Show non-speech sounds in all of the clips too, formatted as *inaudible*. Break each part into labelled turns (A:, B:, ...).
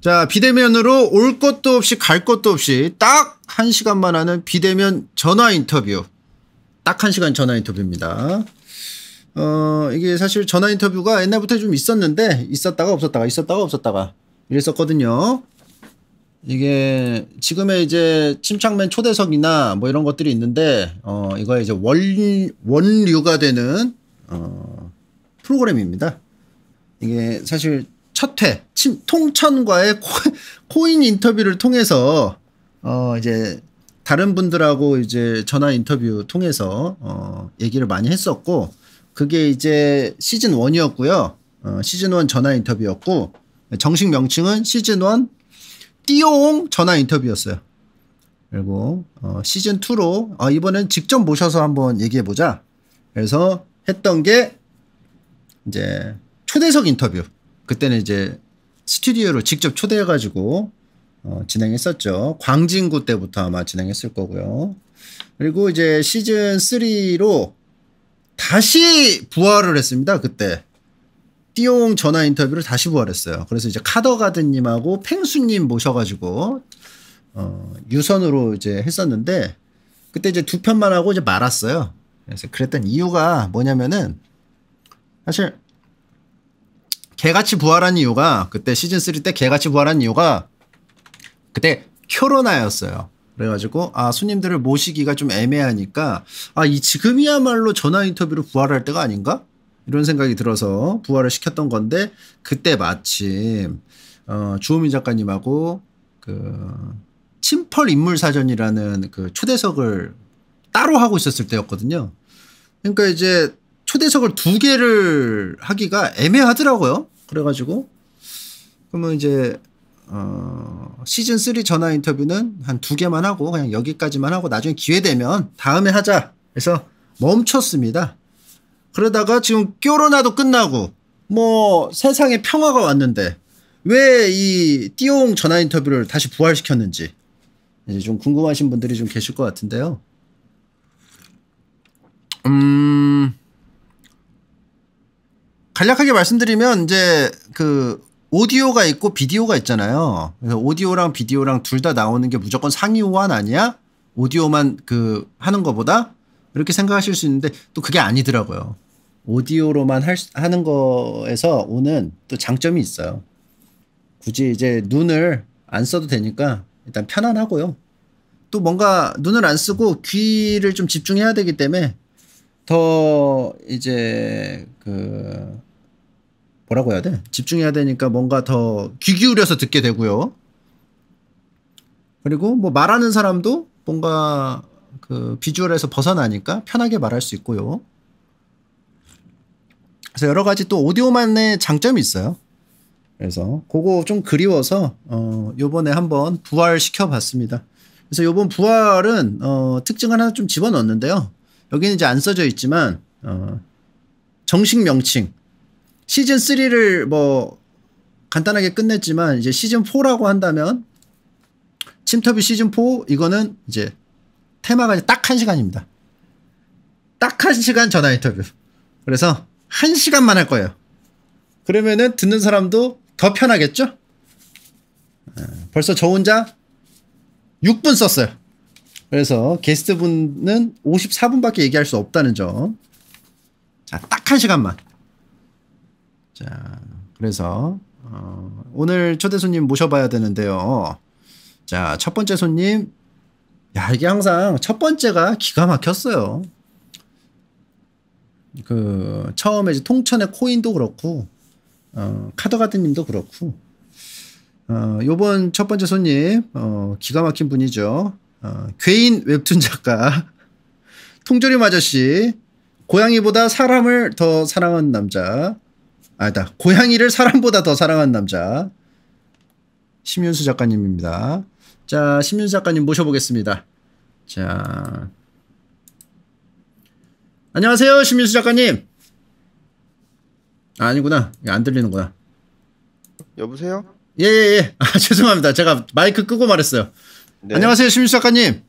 A: 자, 비대면으로 올 것도 없이 갈 것도 없이 딱 한 시간만 하는 비대면 전화 인터뷰. 딱 한 시간 전화 인터뷰입니다. 어, 이게 사실 전화 인터뷰가 옛날부터 좀 있었는데, 있었다가 없었다가, 있었다가 없었다가 이랬었거든요. 이게 지금의 이제 침착맨 초대석이나 뭐 이런 것들이 있는데, 어, 이거 이제 원, 원류가 되는, 어, 프로그램입니다. 이게 사실 첫회 통천과의 코, 인 인터뷰를 통해서 어 이제 다른 분들하고 이제 전화 인터뷰 통해서 어 얘기를 많이 했었고 그게 이제 시즌 1이었고요. 어 시즌 1 전화 인터뷰였고 정식 명칭은 시즌 1 띠용 전화 인터뷰였어요. 그리고 어 시즌 2로 아 이번엔 직접 모셔서 한번 얘기해 보자. 그래서 했던 게 이제 초대석 인터뷰. 그때는 이제 스튜디오로 직접 초대해 가지고 어, 진행했었죠. 광진구 때부터 아마 진행했을 거고요. 그리고 이제 시즌 3로 다시 부활을 했습니다. 그때 띠용 전화 인터뷰를 다시 부활했어요. 그래서 이제 카더가든님하고 펭수님 모셔가지고 어, 유선으로 이제 했었는데 그때 이제 두 편만 하고 이제 말았어요. 그래서 그랬던 이유가 뭐냐면은 사실 개같이 부활한 이유가 그때 시즌3 때 개같이 부활한 이유가 그때 코로나였어요. 그래가지고 아 손님들을 모시기가 좀 애매하니까 아이 지금이야말로 전화 인터뷰로 부활할 때가 아닌가 이런 생각이 들어서 부활을 시켰던 건데 그때 마침 어, 주호민 작가님하고 그 침펄 인물 사전이라는 그 초대석을 따로 하고 있었을 때였거든요. 그러니까 이제 초대석을 두 개를 하기가 애매하더라고요. 그래가지고 그러면 이제 어, 시즌 3 전화 인터뷰는 한 두 개만 하고 그냥 여기까지만 하고 나중에 기회 되면 다음에 하자. 해서 멈췄습니다. 그러다가 지금 뾰로나도 끝나고 뭐 세상에 평화가 왔는데 왜 이 띠용 전화 인터뷰를 다시 부활시켰는지 이제 좀 궁금하신 분들이 좀 계실 것 같은데요. 음. 간략하게 말씀드리면 이제 그 오디오가 있고 비디오가 있잖아요. 그래서 오디오랑 비디오랑 둘 다 나오는 게 무조건 상위 호환 아니야? 오디오만 그 하는 것보다 이렇게 생각하실 수 있는데 또 그게 아니더라고요. 오디오로만 할, 하는 거에서 오는 또 장점이 있어요. 굳이 이제 눈을 안 써도 되니까 일단 편안하고요. 또 뭔가 눈을 안 쓰고 귀를 좀 집중해야 되기 때문에 더 이제 그 뭐라고 해야 돼? 집중해야 되니까 뭔가 더 귀 기울여서 듣게 되고요. 그리고 뭐 말하는 사람도 뭔가 그 비주얼에서 벗어나니까 편하게 말할 수 있고요. 그래서 여러 가지 또 오디오만의 장점이 있어요. 그래서 그거 좀 그리워서 어 요번에 한번 부활시켜 봤습니다. 그래서 요번 부활은 어 특징을 하나 좀 집어넣었는데요. 여기는 이제 안 써져 있지만 어 정식 명칭 시즌 3를 뭐 간단하게 끝냈지만 이제 시즌 4라고 한다면 침터뷰 시즌 4 이거는 이제 테마가 딱 한 시간입니다. 딱 한 시간 전화 인터뷰. 그래서 한 시간만 할 거예요. 그러면은 듣는 사람도 더 편하겠죠? 아, 벌써 저 혼자 6분 썼어요. 그래서 게스트분은 54분밖에 얘기할 수 없다는 점. 자, 딱 한 시간만. 자, 그래서 어, 오늘 초대 손님 모셔봐야 되는데요. 자, 첫 번째 손님. 야, 이게 항상 첫 번째가 기가 막혔어요. 그 처음에 이제 통천의 코인도 그렇고 어, 카더가드님도 그렇고 어, 요번 첫 번째 손님 어, 기가 막힌 분이죠. 어, 괴인 웹툰 작가 *laughs* 통조림 아저씨 고양이보다 사람을 더 사랑하는 남자 아니다. 고양이를 사람보다 더 사랑한 남자. 심윤수 작가님입니다. 자, 심윤수 작가님 모셔보겠습니다. 자. 안녕하세요, 심윤수 작가님. 아, 니구나 안 들리는구나. 여보세요? 예, 예, 예. 아, *laughs* 죄송합니다. 제가 마이크 끄고 말했어요. 네. 안녕하세요, 심윤수 작가님.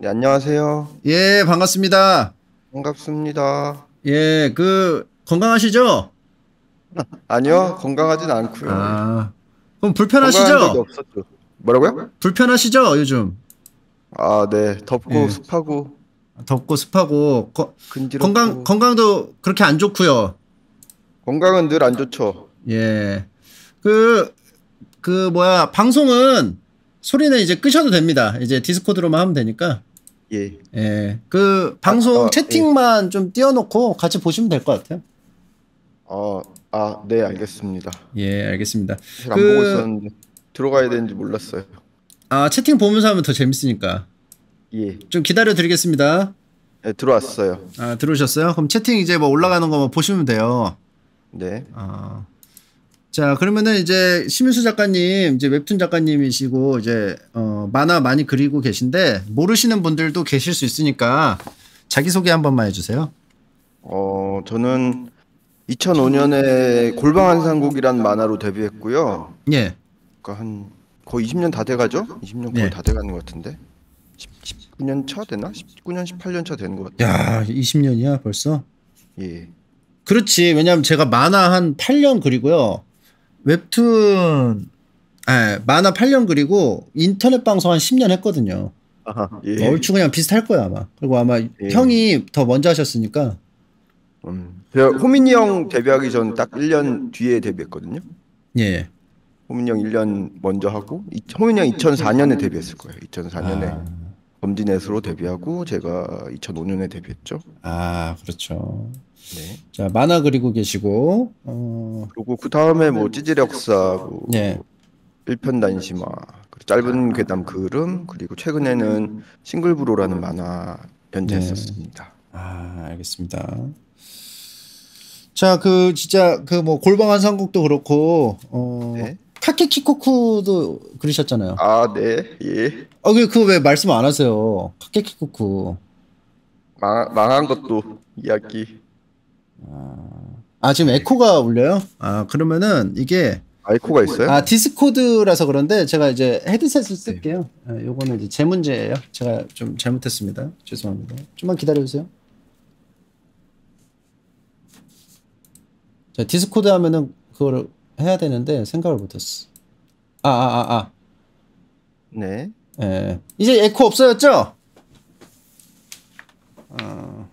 A: 네, 안녕하세요. 예, 반갑습니다. 반갑습니다. 예, 그, 건강하시죠? 아니요, 건강하진 않고요. 아, 그럼
B: 불편하시죠?
C: 뭐라고요?
A: 불편하시죠 요즘? 아, 네. 덥고 예. 습하고. 덥고 습하고 거, 건강 건강도 그렇게 안 좋고요. 건강은 늘 안 좋죠. 예. 그그 그 뭐야 방송은 소리는 이제 끄셔도 됩니다. 이제 디스코드로만 하면 되니까. 예. 예. 그 방송 아, 아, 예. 채팅만 예. 좀 띄워놓고 같이 보시면 될 것 같아요. 아, 아, 네, 네, 알겠습니다. 예, 알겠습니다. 잘안 그... 보고 있었는데
C: 들어가야 네. 되는지 몰랐어요.
A: 아, 채팅 보면서 하면 더 재밌으니까. 예. 좀 기다려 드리겠습니다. 네, 들어왔어요. 아, 들어오셨어요? 그럼 채팅 이제 뭐 올라가는 거뭐 보시면 돼요. 네. 아. 자, 그러면은 이제 심윤수 작가님, 이제 웹툰 작가님이시고 이제 어, 만화 많이 그리고 계신데 모르시는 분들도 계실 수 있으니까 자기 소개 한 번만 해 주세요. 어, 저는
C: 2005년에 골방한상국이란 만화로 데뷔했고요. 예. 그러니까 한 거의 20년 다 돼가죠? 20년 거의 예. 다 돼가는 것 같은데. 1 9년차 되나? 19년,
A: 18년 차 되는 것같아 야, 20년이야 벌써? 예. 그렇지. 왜냐면 제가 만화 한 8년 그리고요. 웹툰, 아, 만화 8년 그리고 인터넷 방송 한 10년 했거든요.
B: 아하, 예. 얼추
A: 그냥 비슷할 거야 아마. 그리고 아마 예. 형이 더 먼저 하셨으니까. 음. 제가 음. 호민이
C: 형 데뷔하기 전 딱 1년 뒤에 데뷔했거든요. 예. 호민이 형 1년 먼저 하고 이, 호민이 형 2004년에 데뷔했을 거예요. 2004년에 아. 범진넷으로
A: 데뷔하고 제가 2005년에 데뷔했죠. 아 그렇죠. 네. 자 만화 그리고 계시고
B: 어...
C: 그리고 그 다음에 뭐 찌질역사고 예. 네. 일편단심화 짧은 아. 괴담 그름 그리고 최근에는 싱글브로라는
A: 만화 연재했었습니다. 네. 아 알겠습니다. 자, 그 진짜 그 뭐 골방한 삼국도 그렇고 어 네. 카케키코쿠도 그러셨잖아요. 아, 네. 예. 아, 그 그거 왜 말씀 안 하세요? 카케키코쿠.
C: 망 망한 것도 이야기.
A: 아, 아 지금 에코가 울려요? 아, 그러면은 이게 아, 에코가 있어요? 아, 디스코드라서 그런데 제가 이제 헤드셋을 네. 쓸게요. 네. 아, 요거는 이제 제 문제예요. 제가 좀 잘못했습니다. 죄송합니다. 좀만 기다려 주세요. 디스코드 하면은 그거를 해야 되는데 생각을 못했어. 아, 아, 아, 아. 네. 예. 이제 에코 없어졌죠? 어.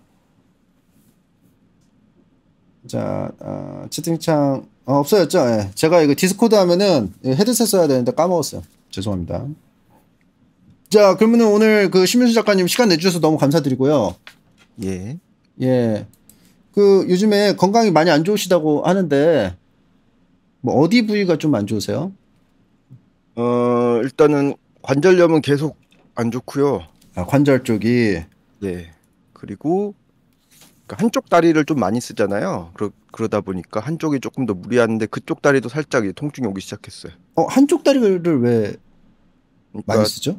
A: 자, 어, 채팅창 어, 없어졌죠? 예. 제가 이거 디스코드 하면은 헤드셋 써야 되는데 까먹었어요. 죄송합니다. 자, 그러면 오늘 그 심윤수 작가님 시간 내주셔서 너무 감사드리고요. 예. 예. 그 요즘에 건강이 많이 안 좋으시다고 하는데 뭐 어디 부위가 좀 안 좋으세요? 어 일단은 관절염은 계속 안 좋고요. 아 관절 쪽이
C: 예 그리고 그러니까 한쪽 다리를 좀 많이 쓰잖아요. 그러, 그러다 보니까 한쪽이 조금 더 무리하는데 그쪽 다리도 살짝 통증이 오기 시작했어요. 어 한쪽
A: 다리를 왜 그러니까 많이 쓰죠?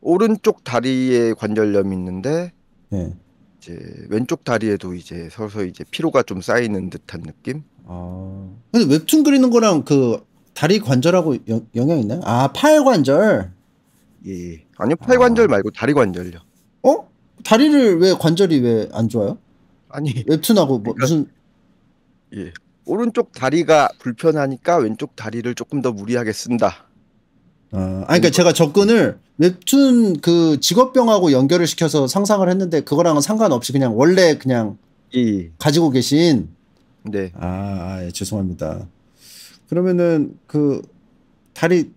C: 오른쪽 다리에 관절염이 있는데 네. 이제 왼쪽 다리에도 이제 서서 이제 피로가 좀
A: 쌓이는 듯한 느낌? 아. 근데 웹툰 그리는 거랑 그 다리 관절하고 여, 영향 있나요? 아, 팔 관절. 예. 예. 아니요, 팔 아. 관절 말고 다리 관절요. 어? 다리를 왜 관절이 왜 안 좋아요? 아니. 웹툰하고 뭐 그러니까, 무슨
B: 예.
C: 오른쪽 다리가 불편하니까 왼쪽 다리를 조금 더 무리하게
A: 쓴다. 아, 그러니까 제가 접근을 웹툰 그 직업병하고 연결을 시켜서 상상을 했는데 그거랑은 상관없이 그냥 원래 그냥 이. 예, 예. 가지고 계신 네. 아, 아 예, 죄송합니다. 그러면은 그 다리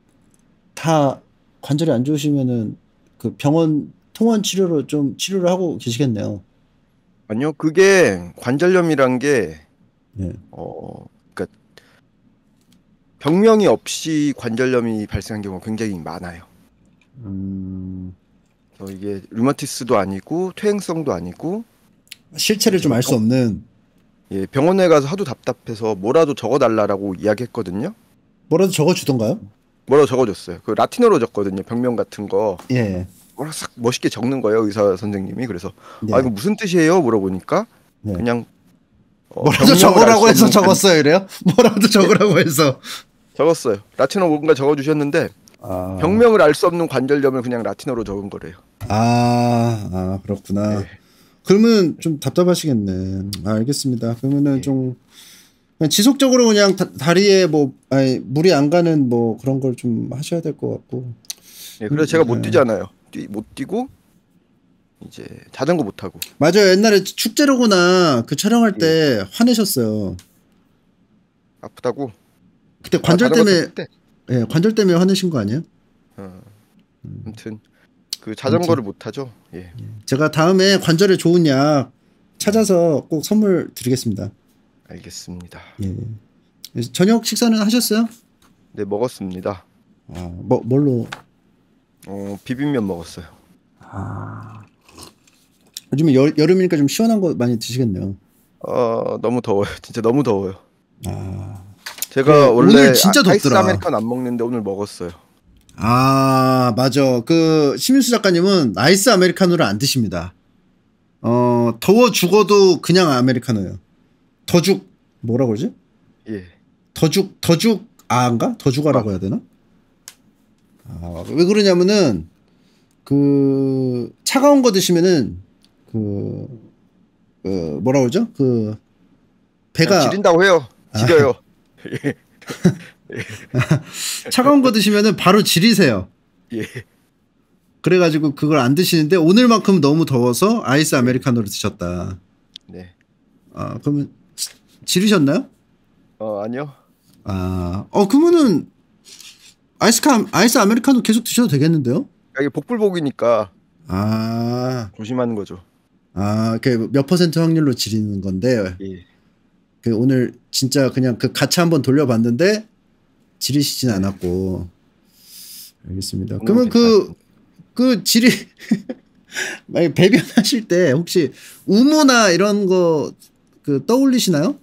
A: 다 관절이 안 좋으시면은 그 병원 통원 치료로 좀 치료를 하고 계시겠네요. 아니요, 그게 관절염이란 게
B: 네.
C: 어, 병명이 없이 관절염이 발생한 경우가 굉장히 많아요. 음... 어, 이게 류마티스도 아니고 퇴행성도 아니고
A: 실체를 좀 알 수 없는 예,
C: 병원에 가서 하도 답답해서 뭐라도 적어달라라고 이야기했거든요. 뭐라도 적어주던가요? 뭐라고 적어줬어요. 그 라틴어로 적거든요. 병명 같은 거. 예. 뭐라 싹 멋있게 적는 거예요. 의사 선생님이. 그래서 예. 아 이거 무슨 뜻이에요? 물어보니까 예. 그냥 어, *laughs* 뭐라도 적으라고 해서 적었어요. 이래요? 뭐라도 적으라고 해서. 적었어요. 라틴어 뭔가 적어주셨는데 아... 병명을 알 수 없는 관절염을 그냥 라틴어로 적은 거래요.
A: 아, 아 그렇구나. 네. 그러면 좀 답답하시겠네. 아, 알겠습니다. 그러면은 네. 좀 지속적으로 그냥 다, 리에뭐 아니, 물이 안 가는 뭐 그런 걸 좀 하셔야 될 것 같고.
C: 예, 그래서 제가 못 네. 뛰잖아요. 뛰, 못 뛰고 이제 자전거 못 타고.
A: 맞아요. 옛날에 축제로구나 그 촬영할 예. 때 화내셨어요. 아프다고? 그때 관절 아, 때문에 예 네, 관절 때문에 화내신 거 아니에요?
C: 어. 음. 아무튼 그 자전거를 못 타죠. 예. 예.
A: 제가 다음에 관절에 좋은 약 찾아서 꼭 선물 드리겠습니다.
C: 알겠습니다.
A: 예. 저녁 식사는 하셨어요?
C: 네 먹었습니다.
A: 아뭐 뭘로? 어 비빔면 먹었어요. 아요즘 여, 여름이니까 좀 시원한 거 많이 드시겠네요. 어 너무 더워요. 진짜 너무 더워요. 아 제가 그, 원래 진짜 덥더라. 아이스 아메리카노 안 먹는데 오늘 먹었어요. 아 맞아. 그 심윤수 작가님은 아이스 아메리카노를 안 드십니다. 어 더워 죽어도 그냥 아메리카노요. 더죽 뭐라 그러지? 예. 더죽 더죽 아인가? 더 죽어라고 해야 되나? 아, 왜 그러냐면은 그 차가운 거 드시면은 그, 그 뭐라 그러죠? 그 배가 지린다고
C: 해요. 지려요.
A: 아, 예. 차가운 거 드시면은 바로 지리세요. 예. 그래가지고 그걸 안 드시는데 오늘만큼 너무 더워서 아이스 아메리카노를 드셨다. 네. 아 그러면 지르셨나요? 어 아니요. 아어 그러면은 아이스카 아이스 아메리카노 계속 드셔도 되겠는데요? 아, 이게 복불복이니까. 아 조심하는 거죠. 아그 몇 퍼센트 확률로 지리는 건데. 예. 그 오늘 진짜 그냥 그 같이 한번 돌려봤는데 지르시진 네. 않았고 알겠습니다. 그러면 그그 그 지리 *laughs* 만약 배변하실 때 혹시 우무나 이런 거 그 떠올리시나요?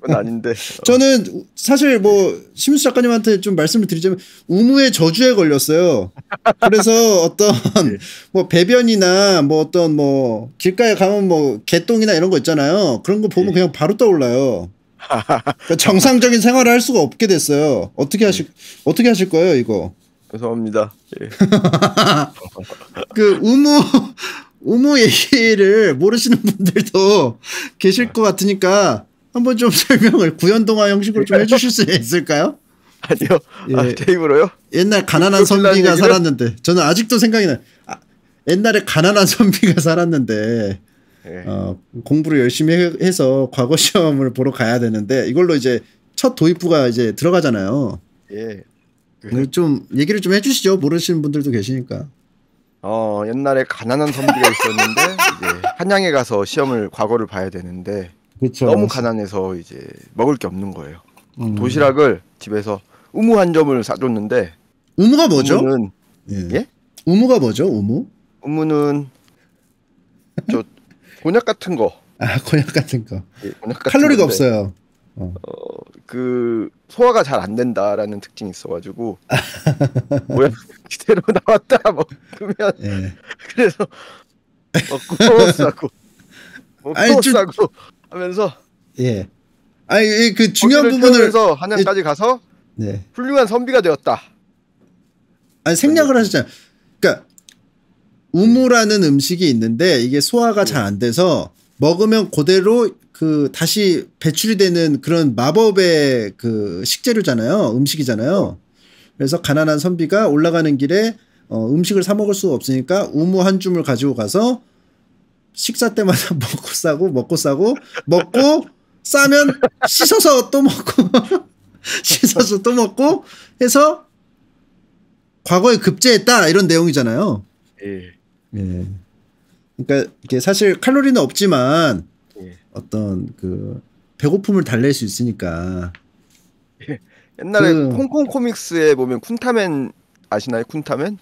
A: 그건 아닌데. 어. 저는 사실 뭐 심수 작가님한테 좀 말씀을 드리자면 우무의 저주에 걸렸어요. 그래서 *laughs* 어떤 예. 뭐 배변이나 뭐 어떤 뭐 길가에 가면 뭐 개똥이나 이런 거 있잖아요. 그런 거 보면 예. 그냥 바로 떠올라요. 그러니까 정상적인 생활을 할 수가 없게 됐어요. 어떻게 하실 예. 어떻게 하실 거예요 이거? 죄송합니다. 예. *laughs* 그 우무 의무 얘기를 모르시는 분들도 계실 아. 것 같으니까 한번 좀 설명을 구현 동화 형식으로 좀 해주실 수 있을까요? 아니요. 아, 예. 아, 게임으로요? 옛날 가난한 선비가 살았는데 저는 아직도 생각이 나. 아, 옛날에 가난한 선비가 *laughs* 살았는데 예. 어, 공부를 열심히 해, 서 과거 시험을 보러 가야 되는데 이걸로 이제 첫 도입부가 이제 들어가잖아요. 예. 그 네, 좀 얘기를 좀 해주시죠. 모르시는 분들도 계시니까.
C: 어 옛날에 가난한 선비가 있었는데 *laughs* 이제 한양에 가서 시험을 과거를 봐야 되는데
A: 그쵸.
B: 너무
C: 가난해서 이제 먹을 게 없는 거예요.
B: 음. 도시락을
C: 집에서 우무 한 점을 사줬는데
A: 우무가 뭐죠? 우무는 예. 예? 우무가 뭐죠? 우무?
C: 우무는 저 *laughs* 곤약 같은 거.
A: 아 곤약 같은 거. 예, 곤약 같은 칼로리가 건데. 없어요. 어, 음.
C: 그 소화가 잘 안 된다라는 특징이 있어가지고 *laughs* 뭐야 그대로 나왔다 먹으면 뭐 예. 그래서 먹고 싸고 먹고 싸고 하면서 예 아니 그 중요한 어, 부분을 한양까지 예. 가서
A: 네. 훌륭한
C: 선비가 되었다.
A: 아니 생략을 하셨잖아 그러니까, 그러니까 우무라는 음식이 있는데 이게 소화가 잘 안 돼서 먹으면 그대로 그 다시 배출이 되는 그런 마법의 그 식재료잖아요. 음식이잖아요. 그래서 가난한 선비가 올라가는 길에 어, 음식을 사 먹을 수가 없으니까 우무 한 줌을 가지고 가서 식사 때마다 *laughs* 먹고 싸고 먹고 싸고 먹고 싸면 씻어서 또 먹고 *laughs* 씻어서 또 먹고 해서 과거에 급제했다 이런 내용이잖아요. 예. 예. 그러니까 이게 사실 칼로리는 없지만 어떤 그 배고픔을 달랠 수 있으니까.
C: 예. 옛날에 그... 홍콩 코믹스에 보면 쿤타맨 아시나요? 쿤타맨?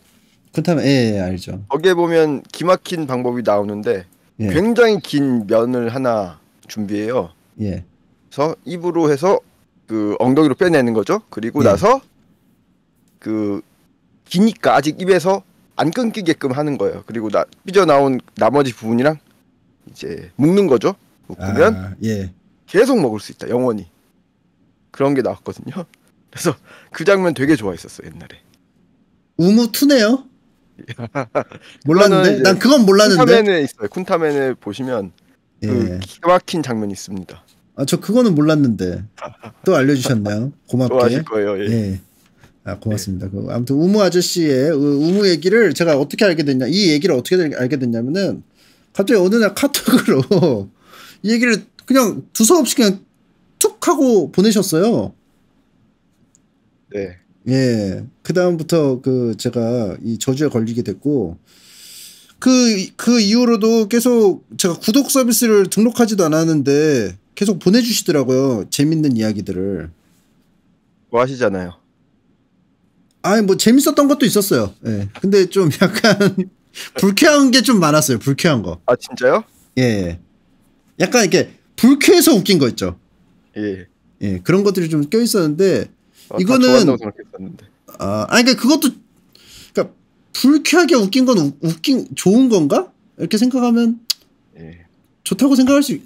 A: 쿤타맨 예, 예 알죠.
C: 거기에 보면 기막힌 방법이 나오는데 예. 굉장히 긴 면을 하나 준비해요. 예. 그래서 입으로 해서 그 엉덩이로 빼내는 거죠. 그리고 예. 나서 그 기니까 아직 입에서 안 끊기게끔 하는 거예요. 그리고 나 삐져 나온 나머지 부분이랑 이제 묶는 거죠. 묶으면 아, 예. 계속 먹을 수 있다 영원히 그런 게 나왔거든요. 그래서 그 장면 되게 좋아했었어 옛날에.
A: 우무 투네요. *laughs* 몰랐는데 난 그건 몰랐는데. 쿤타맨에
C: 있어요. 쿤타맨에 보시면 그 예. 그 기가 막힌 장면이
A: 있습니다. 아 저 그거는 몰랐는데 또알려주셨나요 *laughs* 고맙게. 좋아하실 거예요. 예. 예. 아 고맙습니다. 예. 아무튼 우무 아저씨의 우무 얘기를 제가 어떻게 알게 됐냐 이 얘기를 어떻게 알게 됐냐면은 갑자기 어느 날 카톡으로 이 얘기를 그냥 두서없이 그냥 툭 하고 보내셨어요. 네. 예. 그 다음부터 그 제가 이 저주에 걸리게 됐고 그, 그 이후로도 계속 제가 구독 서비스를 등록하지도 않았는데 계속 보내주시더라고요. 재밌는 이야기들을. 뭐 하시잖아요. 아니, 뭐 재밌었던 것도 있었어요. 예. 근데 좀 약간 *laughs* 불쾌한 게 좀 많았어요. 불쾌한 거. 아, 진짜요? 예. 약간 이렇게 불쾌해서 웃긴 거 있죠. 예. 예 그런 것들이 좀 껴 있었는데 아, 이거는 아, 아니 그러니까 그것도 그러니까 불쾌하게 웃긴 건 우, 웃긴 좋은 건가? 이렇게 생각하면 예. 좋다고 생각할 수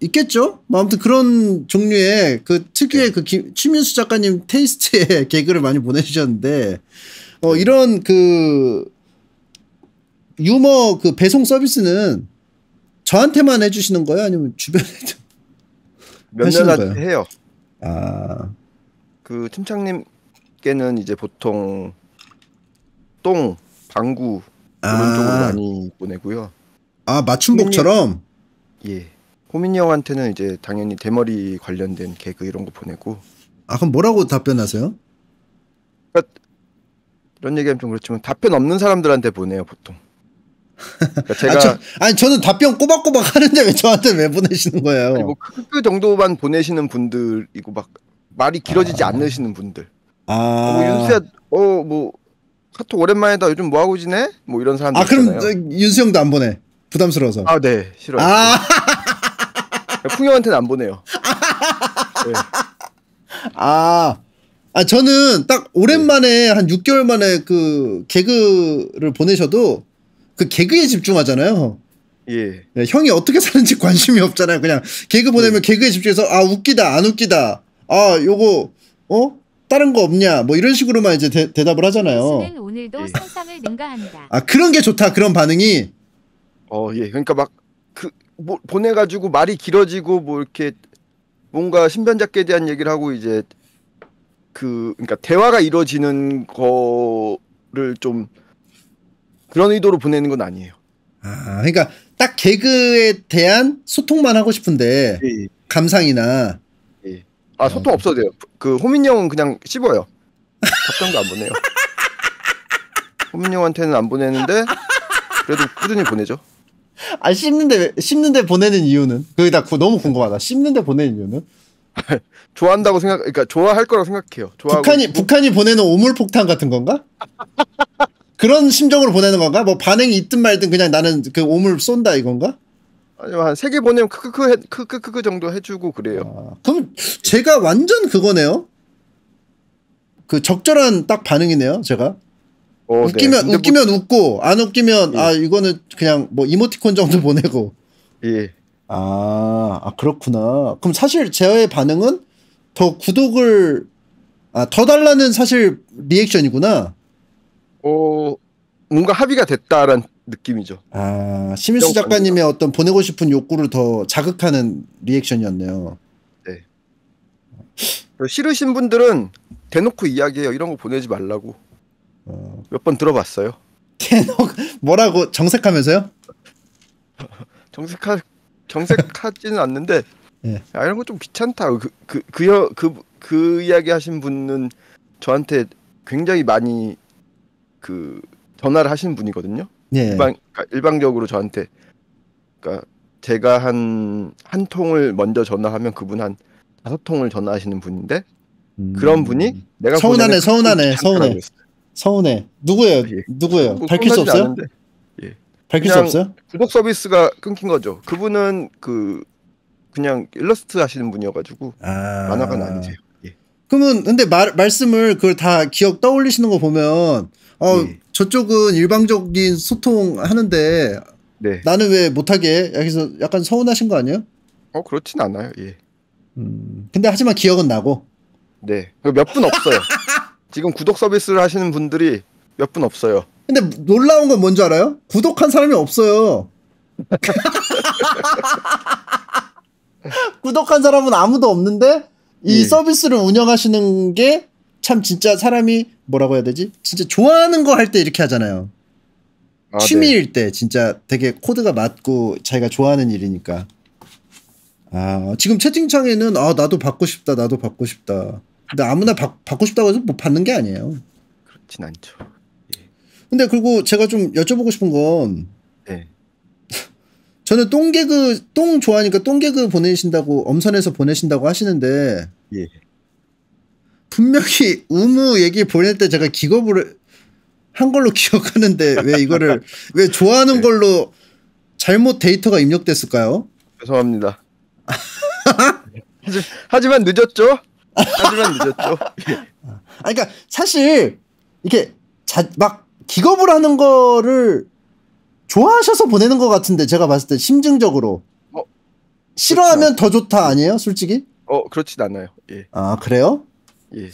A: 있겠죠? 뭐 아무튼 그런 종류의 그 특유의 예. 그 김, 최민수 작가님 테이스트의 *laughs* 개그를 많이 보내주셨는데 어 예. 이런 그 유머 그 배송 서비스는 저한테만 해주시는 거예요? 아니면 주변에도? *laughs* 몇년한
C: 해요. 아. 그 팀장님께는 이제 보통 똥, 방구
A: 이런 아. 쪽으로 많이 보내고요. 아 맞춤복처럼. 호민, 예.
C: 호민 형한테는 이제 당연히 대머리 관련된 개그 이런 거 보내고. 아 그럼 뭐라고 답변하세요? 그러니까 이런 얘기하면 좀 그렇지만 답변 없는 사람들한테 보내요 보통. 그러니까 제가 아니, 저, 아니, 저는 답변 꼬박꼬박 하는데 왜 저한테 왜 보내시는 거예요? 아니, 뭐그 정도만 보내시는 분들이고 막 말이 길어지지 아... 않으시는 분들.
A: 아. 뭐 윤수야
C: 어 뭐 카톡 오랜만에다 요즘 뭐 하고 지내? 뭐 이런 사람들. 아 그럼
A: 윤수 형도 안 보내. 부담스러워서. 아 네 싫어요. 아.
C: *laughs* 풍요한테는안 보내요.
A: 네. 아. 아 저는 딱 오랜만에 네. 한 6개월 만에 그 개그를 보내셔도 그 개그에 집중하잖아요. 예. 네, 형이 어떻게 사는지 관심이 없잖아요. 그냥 개그 보내면 예. 개그에 집중해서 아 웃기다 안 웃기다 아 요거 어 다른 거 없냐 뭐 이런 식으로만 이제 대, 답을 하잖아요.
B: 오늘도 예. 상상을
A: 능가한다. 아 그런 게 좋다 그런 반응이. 어 예. 그러니까 막 그 뭐 보내가지고 말이 길어지고 뭐
C: 이렇게 뭔가 신변작에 대한 얘기를 하고 이제 그 그러니까 대화가 이루어지는 거를 좀 그런 의도로 보내는 건
A: 아니에요. 아, 그러니까 딱 개그에 대한 소통만 하고 싶은데 예, 예. 감상이나
C: 예. 아 소통 어. 없어도 돼요. 그 호민 형은 그냥 씹어요. 답장도 안 보내요. *laughs*
A: 호민 형한테는 안 보내는데 그래도 꾸준히 보내죠. 아 씹는데 씹는데 보내는 이유는 그다 너무 궁금하다. 씹는데 보내는 이유는 *laughs* 좋아한다고 생각, 그러니까 좋아할 거라고 생각해요. 좋아하고. 북한이 북한이 보내는 오물 폭탄 같은 건가? 그런 심정으로 보내는 건가? 뭐 반응이 있든 말든 그냥 나는 그 오물 쏜다 이건가? 아니 한세 개 보내면 크크크 크크크 정도 해주고 그래요. 아, 그럼 제가 완전 그거네요. 그 적절한 딱 반응이네요 제가. 어, 웃기면 네. 웃기면 뭐... 웃고 안 웃기면 예. 아 이거는 그냥 뭐 이모티콘 정도 *laughs* 보내고. 예. 아, 아 그렇구나. 그럼 사실 제어의 반응은 더 구독을 아더 달라는 사실 리액션이구나.
C: 어 뭔가 합의가 됐다라는 느낌이죠.
A: 아심수 작가님의 어떤 보내고 싶은 욕구를 더 자극하는 리액션이었네요.
C: 네. 싫으신 분들은 대놓고 이야기해요. 이런 거 보내지 말라고. 어... 몇번 들어봤어요. 대놓 *laughs* 뭐라고
A: 정색하면서요?
C: *laughs* 정색하 정색하지는 않는데 예. 아, 이런 거 좀 귀찮다. 그 그 그, 그여 그그 그 이야기 하신 분은 저한테 굉장히 많이 그 전화를 하신 분이거든요. 네. 일방 그러니까 일방적으로 저한테 그러니까 제가 한 한 통을 먼저 전화하면 그분 한 다섯 통을 전화하시는 분인데 음. 그런 분이 내가 서운하네 그
B: 서운하네 서운해
A: 서운해 누구예요 예. 누구예요
B: 그, 밝힐 수 없어요? 예.
A: 밝힐 수 없어요?
C: 구독 서비스가 끊긴 거죠. 그분은 그 그냥 일러스트 하시는 분이어가지고 아... 만화가 아니세요.
A: 예. 그러면 근데 말, 말씀을 그걸 다 기억 떠올리시는 거 보면 어 네. 저쪽은 일방적인 소통하는데 네. 나는 왜 못하게 여기서 약간 서운하신 거 아니에요? 어 그렇진 않아요. 예. 음, 근데 하지만 기억은 나고.
C: 네. 몇 분 없어요. *laughs* 지금 구독 서비스를 하시는 분들이 몇 분 없어요.
A: 근데 놀라운 건 뭔지 알아요? 구독한 사람이 없어요. *laughs* 구독한 사람은 아무도 없는데 이 예. 서비스를 운영하시는 게참 진짜 사람이 뭐라고 해야 되지? 진짜 좋아하는 거 할 때 이렇게 하잖아요. 아, 네. 취미일 네. 때 진짜 되게 코드가 맞고 자기가 좋아하는 일이니까. 아 지금 채팅창에는 아 나도 받고 싶다 나도 받고 싶다. 근데 아무나 받, 받고 싶다고 해서 못 받는 게 아니에요. 그렇진 않죠. 예. 근데 그리고 제가 좀 여쭤보고 싶은 건 네. *laughs* 저는 똥개그 똥 좋아하니까 똥개그 보내신다고 엄선해서 보내신다고 하시는데 예. 분명히 우무 얘기 보낼 때 제가 기겁을 한 걸로 *laughs* 기억하는데 왜 이거를 왜 좋아하는 네. 걸로 잘못 데이터가 입력됐을까요? 죄송합니다. 하지, 만 늦었죠. 하지만 늦었죠. 아, 그러니까 사실 이렇게 자, 막 기겁을 하는 거를 좋아하셔서 보내는 것 같은데 제가 봤을 때 심증적으로 어, 싫어하면 그렇죠. 더 좋다 아니에요, 솔직히?
C: 어 그렇진 않아요. 예.
A: 아 그래요? 예.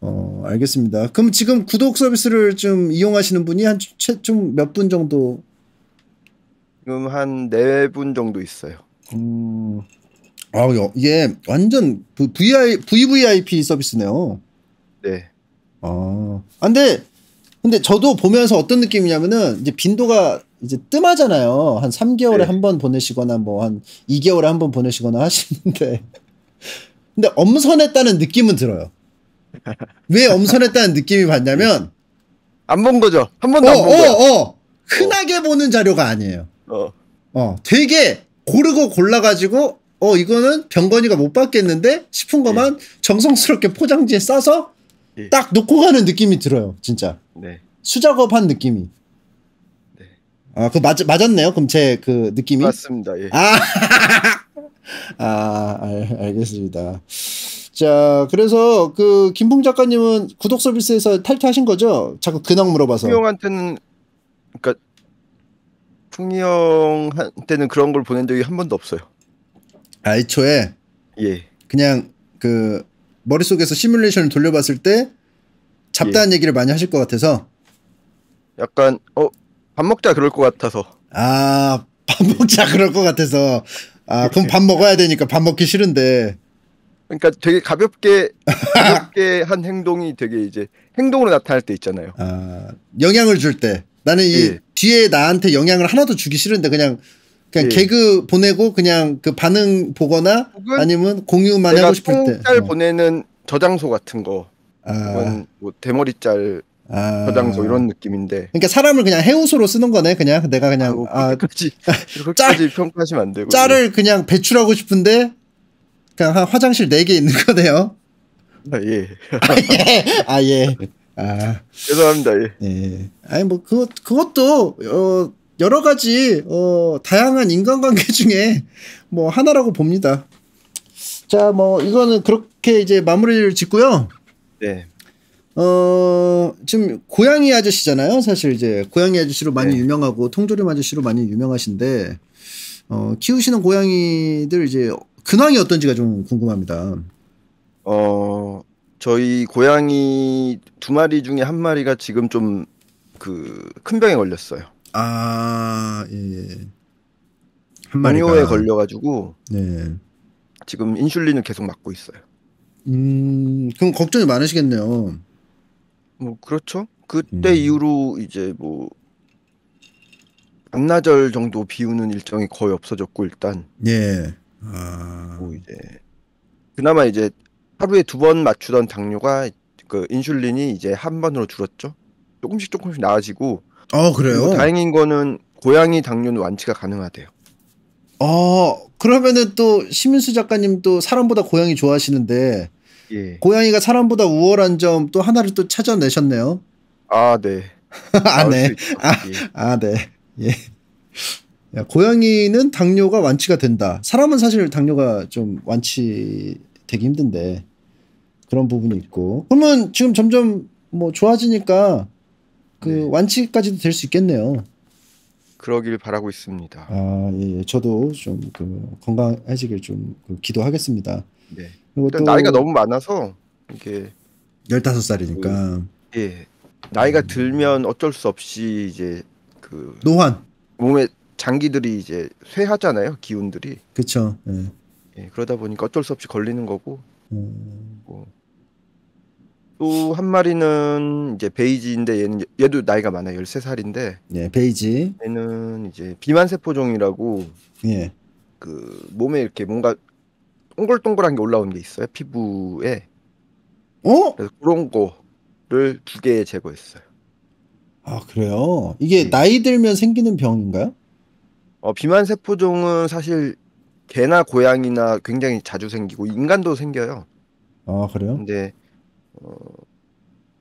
A: 어, 알겠습니다. 그럼 지금 구독 서비스를 좀 이용하시는 분이 한최좀몇 분 정도?
C: 지금 한 네 분 정도 있어요.
A: 음, 아, 이게 완전 VI, VVIP 서비스네요. 네. 아. 아, 근데 근데 저도 보면서 어떤 느낌이냐면은 이제 빈도가 이제 뜸하잖아요. 한 3개월에 네. 한번 보내시거나 뭐한 2개월에 한 번 보내시거나 하시는데 근데 엄선했다는 느낌은 들어요. 왜 엄선했다는 느낌이 받냐면 안 본 거죠. 한 번도 어, 안본 어, 거야. 어, 흔하게 보는 자료가 아니에요.
C: 어. 어,
A: 되게 고르고 골라가지고 어 이거는 병건이가 못 받겠는데 싶은 것만 예. 정성스럽게 포장지에 싸서 예. 딱 놓고 가는 느낌이 들어요, 진짜. 네. 수작업한 느낌이. 네. 아, 그 맞, 맞았네요. 그럼 제 그 느낌이. 맞습니다. 예. 아. *laughs* 아, 알, 알겠습니다. 자, 그래서 그 김풍 작가님은 구독 서비스에서 탈퇴하신 거죠? 자꾸 근황 물어봐서. 풍이
C: 형한테는 그러니까 풍이 형한테는 그런 걸 보낸 적이 한 번도 없어요.
A: 아, 이초에 예. 그냥 그 머릿속에서 시뮬레이션을 돌려봤을 때 잡다한 예. 얘기를 많이 하실 것 같아서 약간 어 밥 먹자 그럴 것 같아서 아 밥 먹자 그럴 것 같아서 아 그럼 밥 먹어야 되니까 밥 먹기 싫은데.
C: 그러니까 되게 가볍게 *laughs* 가볍게 한 행동이 되게
A: 이제 행동으로 나타날 때 있잖아요. 아 영향을 줄 때. 나는 이 예. 뒤에 나한테 영향을 하나도 주기 싫은데 그냥 그냥 예. 개그 보내고 그냥 그 반응 보거나 아니면 공유만 하고 싶을 때. 짤
C: 어. 보내는 저장소 같은 거. 아. 뭐 대머리 짤 아... 저장소 이런 느낌인데. 그러니까 사람을
A: 그냥 해우소로 쓰는 거네. 그냥 내가 그냥 아, 그렇게까지 아,
C: 짜, 평가하시면 안 되고. 짤을
A: 그냥 배출하고 싶은데 그냥 한 화장실 4개 있는 거네요.
C: 아 예. *laughs*
A: 아 예. 아 예. 아.
C: 죄송합니다. 예. 예.
A: 아니 뭐그 그것도 어 여러 가지 어 다양한 인간관계 *laughs* 중에 뭐 하나라고 봅니다. 자, 뭐 이거는 그렇게 이제 마무리를 짓고요. 네. 어, 지금 고양이 아저씨잖아요. 사실 이제 고양이 아저씨로 많이 네. 유명하고 통조림 아저씨로 많이 유명하신데 어, 키우시는 고양이들 이제 근황이 어떤지가 좀 궁금합니다. 어, 저희 고양이
C: 두 마리 중에 한 마리가 지금 좀 그 큰 병에 걸렸어요.
A: 아, 예. 예. 한 마리가 에 걸려 가지고 네.
C: 지금 인슐린을 계속 맞고 있어요.
A: 음, 그럼 걱정이 많으시겠네요. 뭐 그렇죠.
C: 그때 음. 이후로 이제 뭐 반나절 정도 비우는 일정이 거의 없어졌고 일단 예. 아. 뭐 이제 그나마 이제 하루에 두 번 맞추던 당뇨가 그 인슐린이 이제 한 번으로 줄었죠. 조금씩 조금씩 나아지고. 어 그래요. 다행인 거는 고양이 당뇨는 완치가 가능하대요.
A: 어 그러면은 또 시민수 작가님 도 사람보다 고양이 좋아하시는데 예. 고양이가 사람보다 우월한 점 또 하나를 또 찾아내셨네요. 아, 네. *laughs* 아, 네. 아, 예. 아, 네. 예. 야, 고양이는 당뇨가 완치가 된다. 사람은 사실 당뇨가 좀 완치되기 힘든데 그런 부분이 있고. 그러면 지금 점점 뭐 좋아지니까 그 네. 완치까지도 될 수 있겠네요.
C: 그러길 바라고 있습니다.
A: 아, 예, 예. 저도 좀그 건강해지길 좀그 기도하겠습니다. 네. 그러니까 또, 나이가 너무
C: 많아서 이게
A: 열다섯 살이니까
C: 그, 예. 나이가 들면 어쩔 수 없이 이제 그 노환 몸에 장기들이 이제 쇠하잖아요 기운들이
A: 그렇죠 예.
C: 예. 그러다 보니까 어쩔 수 없이 걸리는 거고
A: 음...
C: 뭐. 또한 마리는 이제 베이지인데 얘는 얘도 나이가 많아 요 13살인데
A: 예 베이지
C: 얘는 이제 비만세포종이라고 예. 그 몸에 이렇게 뭔가 동글동글한 게 올라오는 게 있어요 피부에. 어? 그래서 그런 거를 두 개 제거했어요.
A: 아 그래요? 이게 네. 나이 들면 생기는 병인가요?
C: 어 비만 세포종은 사실 개나 고양이나 굉장히 자주 생기고 인간도 생겨요. 아 그래요? 근데 어,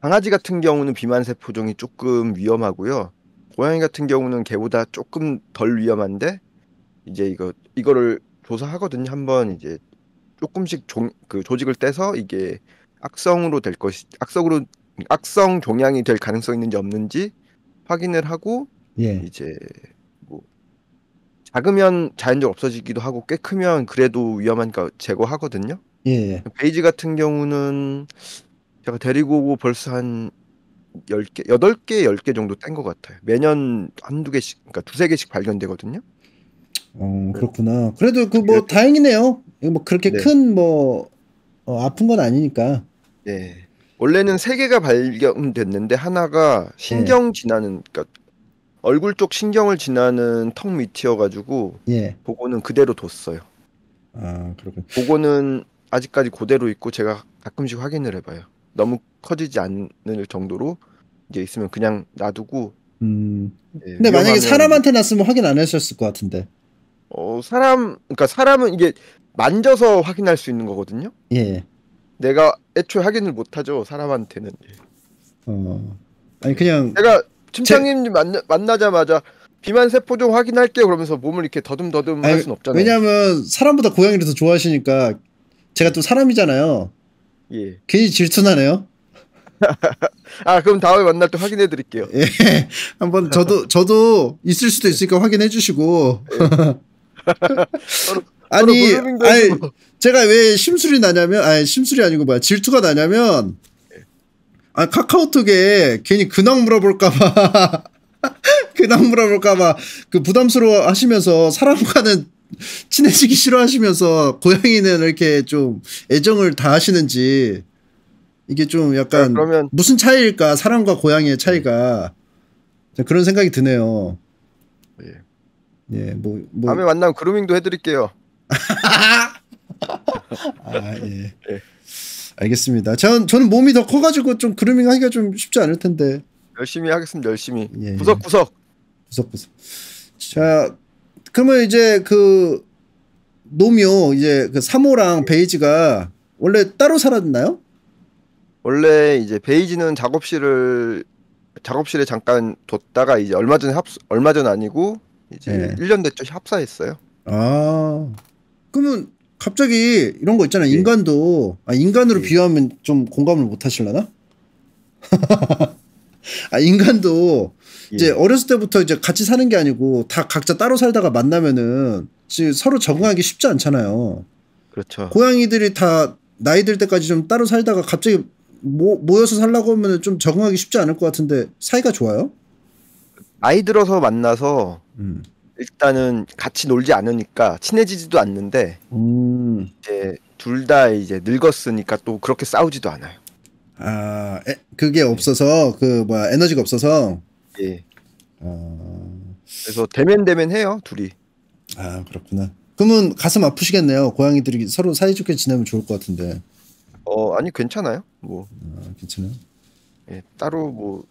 C: 강아지 같은 경우는 비만 세포종이 조금 위험하고요. 고양이 같은 경우는 개보다 조금 덜 위험한데 이제 이거 이거를 조사하거든요. 한번 이제 조금씩 종, 그 조직을 떼서 이게 악성으로 될 것이 악성으로 악성 종양이 될 가능성이 있는지 없는지 확인을 하고 예. 이제 뭐 작으면 자연적으로 없어지기도 하고 꽤 크면 그래도 위험하니까 제거하거든요. 예, 예. 베이지 같은 경우는 제가 데리고 오고 벌써 한 10개, 8개, 10개 정도 뗀 것 같아요. 매년 한두 개씩,
A: 그러니까 두세 개씩 발견되거든요. 어, 네. 그렇구나. 그래도 그뭐 네. 다행이네요. 뭐 그렇게 네. 큰뭐 어, 아픈 건 아니니까.
C: 네. 원래는 세 개가 발견됐는데 하나가 네. 신경 지나는 그러니까 얼굴 쪽 신경을 지나는 턱 밑이어가지고 예. 보고는 그대로 뒀어요.
A: 아 그렇군.
C: 보고는 아직까지 그대로 있고 제가 가끔씩 확인을 해봐요. 너무 커지지 않는 정도로 이제 있으면 그냥 놔두고. 음. 네, 근데 만약에 사람한테
A: 났으면 확인 안 했었을 것 같은데.
C: 어 사람 그러니까 사람은 이게 만져서 확인할 수 있는 거거든요. 예. 내가 애초에 확인을 못 하죠 사람한테는.
A: 어. 아니 그냥
C: 내가 팀장님 제... 만나, 만나자마자 비만 세포 좀할게 그러면서 몸을 이렇게 더듬더듬 아니, 할 수는 없잖아요.
A: 왜냐하면 사람보다 고양이를 더 좋아하시니까 제가 또 사람이잖아요. 예. 괜히 질투나네요.
C: *laughs* 아 그럼 다음에 만날 때 확인해 드릴게요. 예.
A: 한번 저도 저도 있을 수도 있으니까 확인해 주시고. 예. *laughs* 아니, 아니 제가 왜 심술이 나냐면, 아니 심술이 아니고 뭐야 질투가 나냐면, 아 카카오톡에 괜히 근황 물어볼까봐, *laughs* 근황 물어볼까봐 그 부담스러워 하시면서 사람과는 *laughs* 친해지기 싫어하시면서 고양이는 이렇게 좀 애정을 다하시는지 이게 좀 약간 아, 그러면... 무슨 차이일까 사람과 고양이의 차이가 그런 생각이 드네요. 예. 예, 뭐, 뭐 다음에
C: 만나면 그루밍도 해드릴게요.
A: *laughs*
C: 아 예. 예.
A: 알겠습니다. 전 저는 몸이 더 커가지고 좀 그루밍 하기가 좀 쉽지 않을 텐데.
C: 열심히 하겠습니다. 열심히. 예. 예.
A: 구석구석. 구석구석. 자, 그러면 이제 그 노묘 이제 그사모랑 베이지가 원래 따로 살았나요?
C: 원래 이제 베이지는 작업실을 작업실에 잠깐 뒀다가 이제 얼마 전에 합 얼마 전 아니고 이제 예. 1년 됐죠. 합사했어요.
A: 아. 그러면 갑자기 이런 거 있잖아. 예. 인간도 아 인간으로 예. 비유하면 좀 공감을 못 하실라나? *laughs* 아 인간도 이제 예. 어렸을 때부터 이제 같이 사는 게 아니고 다 각자 따로 살다가 만나면은 지금 서로 적응하기 쉽지 않잖아요. 그렇죠. 고양이들이 다 나이 들 때까지 좀 따로 살다가 갑자기 모, 모여서 살라고 하면 좀 적응하기 쉽지 않을 것 같은데 사이가 좋아요? 아이 들어서 만나서
B: 음.
C: 일단은 같이 놀지 않으니까 친해지지도 않는데
B: 음.
C: 이제 둘 다 이제 늙었으니까 또 그렇게 싸우지도 않아요.
A: 아 에, 그게 없어서 그뭐 에너지가 없어서.
C: 예. 아... 그래서 대면 대면 해요 둘이. 아 그렇구나.
A: 그러면 가슴 아프시겠네요. 고양이들이 서로 사이좋게 지내면 좋을 것 같은데.
C: 어 아니 괜찮아요. 뭐. 아, 괜찮아요. 예 따로 뭐